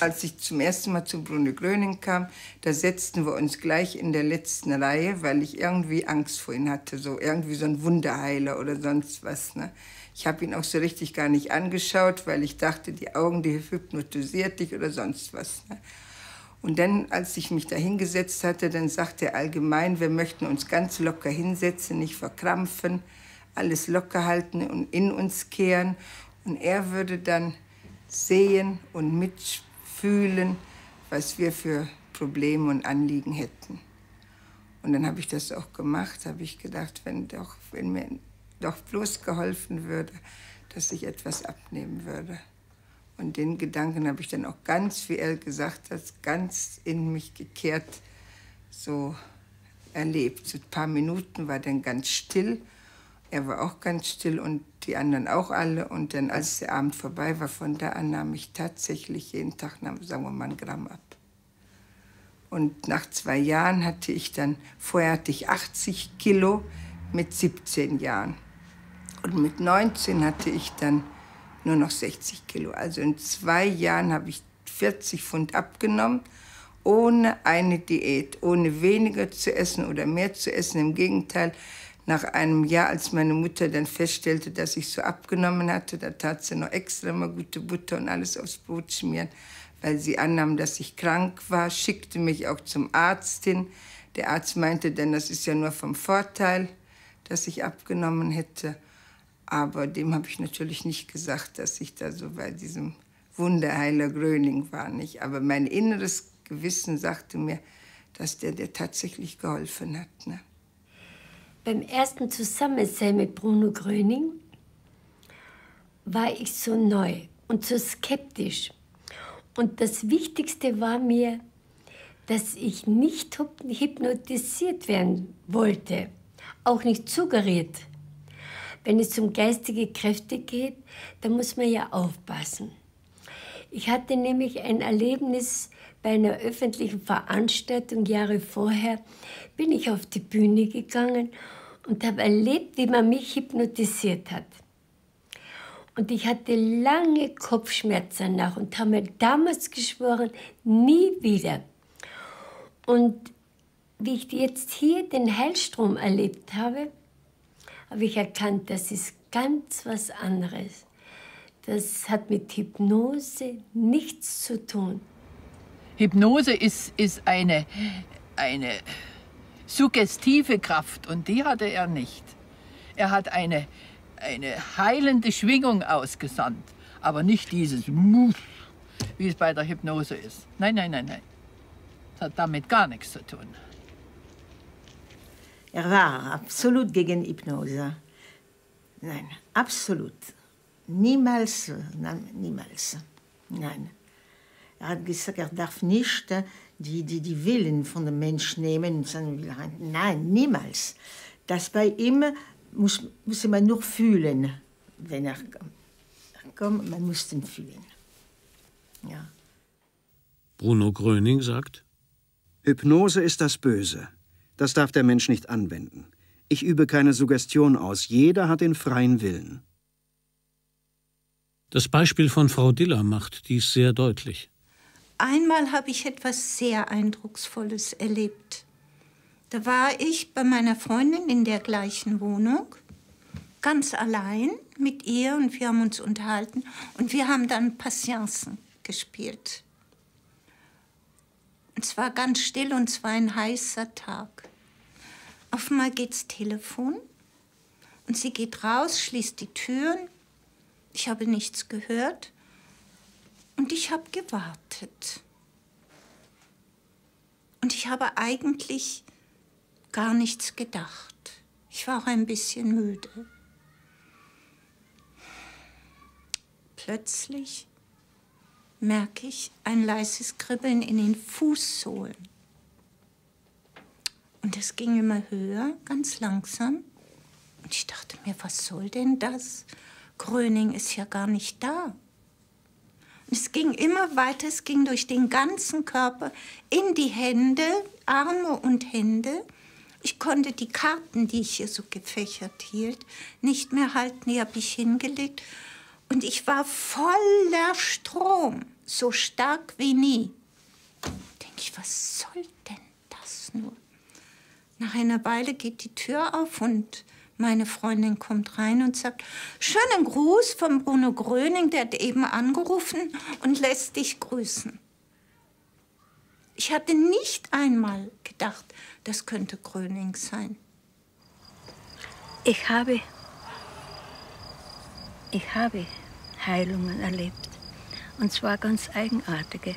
Als ich zum ersten Mal zu Bruno Gröning kam, da setzten wir uns gleich in der letzten Reihe, weil ich irgendwie Angst vor ihm hatte, so irgendwie so ein Wunderheiler oder sonst was. Ne? Ich habe ihn auch so richtig gar nicht angeschaut, weil ich dachte, die Augen, die hypnotisiert dich oder sonst was. Ne? Und dann, als ich mich da hingesetzt hatte, dann sagte er allgemein, wir möchten uns ganz locker hinsetzen, nicht verkrampfen, alles locker halten und in uns kehren. Und er würde dann sehen und mitfühlen, was wir für Probleme und Anliegen hätten. Und dann habe ich das auch gemacht, habe ich gedacht, wenn, doch, wenn mir doch bloß geholfen würde, dass ich etwas abnehmen würde. Und den Gedanken habe ich dann auch ganz, wie er gesagt hat, ganz in mich gekehrt, so erlebt. So ein paar Minuten war dann ganz still. Er war auch ganz still und die anderen auch alle. Und dann, als der Abend vorbei war, von da an nahm ich tatsächlich jeden Tag, sagen wir mal, einen Gramm ab. Und nach zwei Jahren hatte ich dann, vorher hatte ich 80 Kilo mit 17 Jahren. Und mit 19 hatte ich dann nur noch 60 Kilo. Also in zwei Jahren habe ich 40 Pfund abgenommen, ohne eine Diät, ohne weniger zu essen oder mehr zu essen. Im Gegenteil, nach einem Jahr, als meine Mutter dann feststellte, dass ich so abgenommen hatte, da tat sie noch extra mal gute Butter und alles aufs Brot schmieren, weil sie annahm, dass ich krank war, schickte mich auch zum Arzt hin. Der Arzt meinte dann, das ist ja nur vom Vorteil, dass ich abgenommen hätte. Aber dem habe ich natürlich nicht gesagt, dass ich da so bei diesem Wunderheiler Gröning war. Nicht? Aber mein inneres Gewissen sagte mir, dass der dir tatsächlich geholfen hat. Ne? Beim ersten Zusammensein mit Bruno Gröning war ich so neu und so skeptisch. Und das Wichtigste war mir, dass ich nicht hypnotisiert werden wollte, auch nicht suggeriert wenn es um geistige Kräfte geht, da muss man ja aufpassen. Ich hatte nämlich ein Erlebnis bei einer öffentlichen Veranstaltung Jahre vorher, bin ich auf die Bühne gegangen und habe erlebt, wie man mich hypnotisiert hat. Und ich hatte lange Kopfschmerzen nach und habe mir damals geschworen, nie wieder. Und wie ich jetzt hier den Heilstrom erlebt habe, habe ich erkannt, das ist ganz was anderes. Das hat mit Hypnose nichts zu tun. Hypnose ist, ist eine, eine suggestive Kraft und die hatte er nicht. Er hat eine, eine heilende Schwingung ausgesandt, aber nicht dieses Muff, wie es bei der Hypnose ist. Nein, nein, nein, nein. Das hat damit gar nichts zu tun. Er war absolut gegen Hypnose. Nein, absolut. Niemals, nein, niemals. Nein. Er hat gesagt, er darf nicht die, die, die Willen von dem Menschen nehmen. Nein, niemals. Das bei ihm muss, muss man nur fühlen, wenn er kommt. Man muss ihn fühlen. Ja. Bruno Gröning sagt, Hypnose ist das Böse. Das darf der Mensch nicht anwenden. Ich übe keine Suggestion aus. Jeder hat den freien Willen. Das Beispiel von Frau Diller macht dies sehr deutlich. Einmal habe ich etwas sehr Eindrucksvolles erlebt. Da war ich bei meiner Freundin in der gleichen Wohnung, ganz allein mit ihr und wir haben uns unterhalten und wir haben dann Patienzen gespielt. Und es war ganz still und es war ein heißer Tag. Offenbar einmal geht's Telefon und sie geht raus, schließt die Türen. Ich habe nichts gehört und ich habe gewartet. Und ich habe eigentlich gar nichts gedacht. Ich war auch ein bisschen müde. Plötzlich merke ich ein leises Kribbeln in den Fußsohlen. Und es ging immer höher, ganz langsam. Und ich dachte mir, was soll denn das? Gröning ist ja gar nicht da. Und es ging immer weiter, es ging durch den ganzen Körper, in die Hände, Arme und Hände. Ich konnte die Karten, die ich hier so gefächert hielt, nicht mehr halten, die habe ich hingelegt. Und ich war voller Strom, so stark wie nie. Denke ich, was soll denn das nur? Nach einer Weile geht die Tür auf und meine Freundin kommt rein und sagt, schönen Gruß von Bruno Gröning, der hat eben angerufen und lässt dich grüßen. Ich hatte nicht einmal gedacht, das könnte Gröning sein. Ich habe, ich habe Heilungen erlebt. Und zwar ganz eigenartige.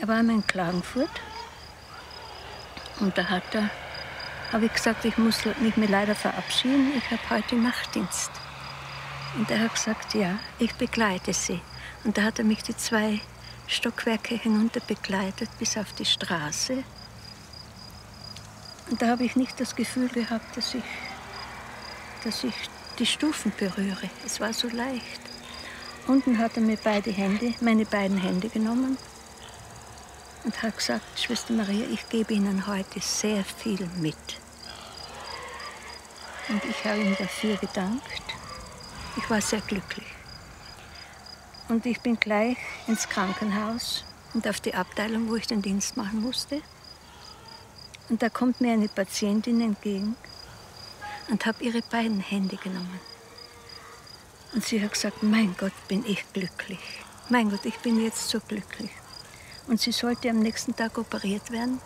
Er war in Klagenfurt und da hat er, habe ich gesagt, ich muss mich leider verabschieden, ich habe heute Nachtdienst. Und er hat gesagt, ja, ich begleite Sie. Und da hat er mich die zwei Stockwerke hinunter begleitet bis auf die Straße. Und da habe ich nicht das Gefühl gehabt, dass ich, dass ich die Stufen berühre. Es war so leicht. Unten hat er mir beide Hände, meine beiden Hände genommen und hat gesagt, Schwester Maria, ich gebe Ihnen heute sehr viel mit. Und ich habe ihm dafür gedankt. Ich war sehr glücklich. Und ich bin gleich ins Krankenhaus und auf die Abteilung, wo ich den Dienst machen musste. Und da kommt mir eine Patientin entgegen und habe ihre beiden Hände genommen. Und sie hat gesagt, mein Gott, bin ich glücklich. Mein Gott, ich bin jetzt so glücklich. Und sie sollte am nächsten Tag operiert werden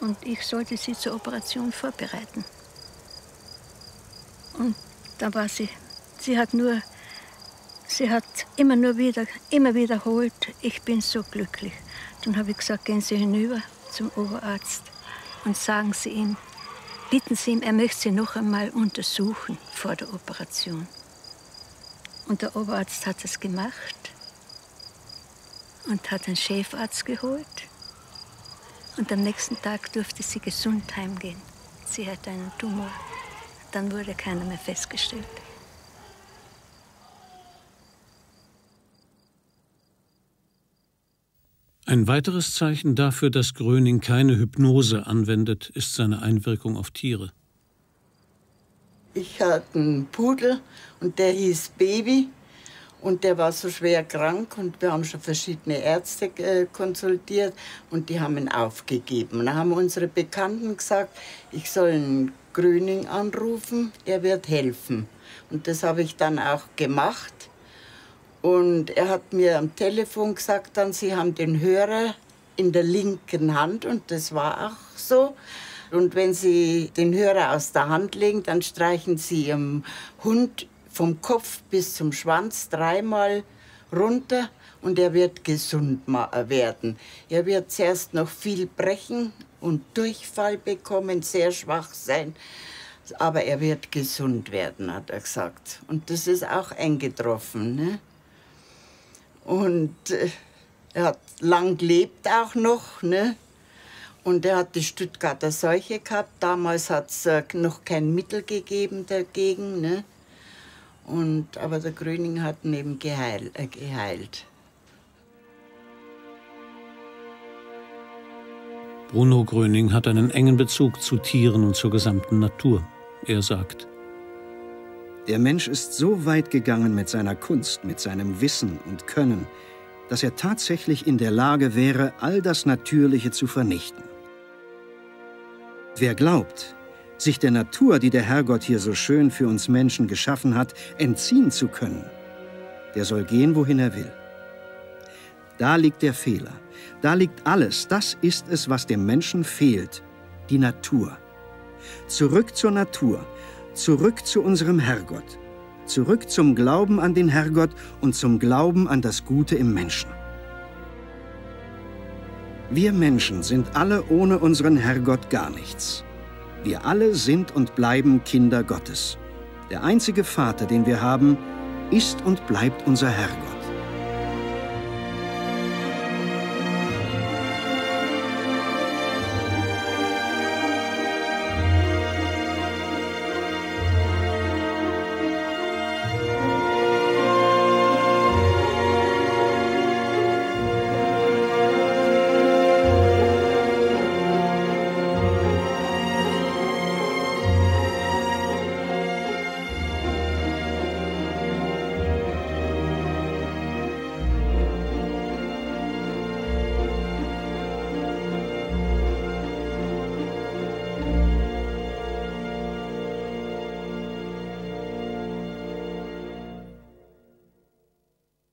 und ich sollte sie zur Operation vorbereiten. Und da war sie. Sie hat nur, sie hat immer nur wieder, immer wiederholt, ich bin so glücklich. Dann habe ich gesagt, gehen Sie hinüber zum Oberarzt und sagen Sie ihm, bitten Sie ihm, er möchte Sie noch einmal untersuchen vor der Operation. Und der Oberarzt hat es gemacht und hat einen Chefarzt geholt. Und am nächsten Tag durfte sie gesund heimgehen. Sie hatte einen Tumor. Dann wurde keiner mehr festgestellt. Ein weiteres Zeichen dafür, dass Gröning keine Hypnose anwendet, ist seine Einwirkung auf Tiere. Ich hatte einen Pudel und der hieß Baby. Und der war so schwer krank und wir haben schon verschiedene Ärzte äh, konsultiert und die haben ihn aufgegeben. Und dann haben unsere Bekannten gesagt, ich soll einen Gröning anrufen, er wird helfen. Und das habe ich dann auch gemacht. Und er hat mir am Telefon gesagt, dann Sie haben den Hörer in der linken Hand und das war auch so. Und wenn Sie den Hörer aus der Hand legen, dann streichen Sie Ihrem Hund vom Kopf bis zum Schwanz dreimal runter und er wird gesund äh, werden. Er wird zuerst noch viel brechen und Durchfall bekommen, sehr schwach sein, aber er wird gesund werden, hat er gesagt. Und das ist auch eingetroffen. Ne? Und äh, er hat lang gelebt auch noch. Ne? Und er hat die Stuttgarter Seuche gehabt. Damals hat es äh, noch kein Mittel gegeben dagegen. Ne? Und, aber der Gröning hat ihn eben geheil, äh, geheilt. Bruno Gröning hat einen engen Bezug zu Tieren und zur gesamten Natur. Er sagt, der Mensch ist so weit gegangen mit seiner Kunst, mit seinem Wissen und Können, dass er tatsächlich in der Lage wäre, all das Natürliche zu vernichten. Wer glaubt, sich der Natur, die der Herrgott hier so schön für uns Menschen geschaffen hat, entziehen zu können. Der soll gehen, wohin er will. Da liegt der Fehler. Da liegt alles. Das ist es, was dem Menschen fehlt. Die Natur. Zurück zur Natur. Zurück zu unserem Herrgott. Zurück zum Glauben an den Herrgott und zum Glauben an das Gute im Menschen. Wir Menschen sind alle ohne unseren Herrgott gar nichts. Wir alle sind und bleiben Kinder Gottes. Der einzige Vater, den wir haben, ist und bleibt unser Herrgott.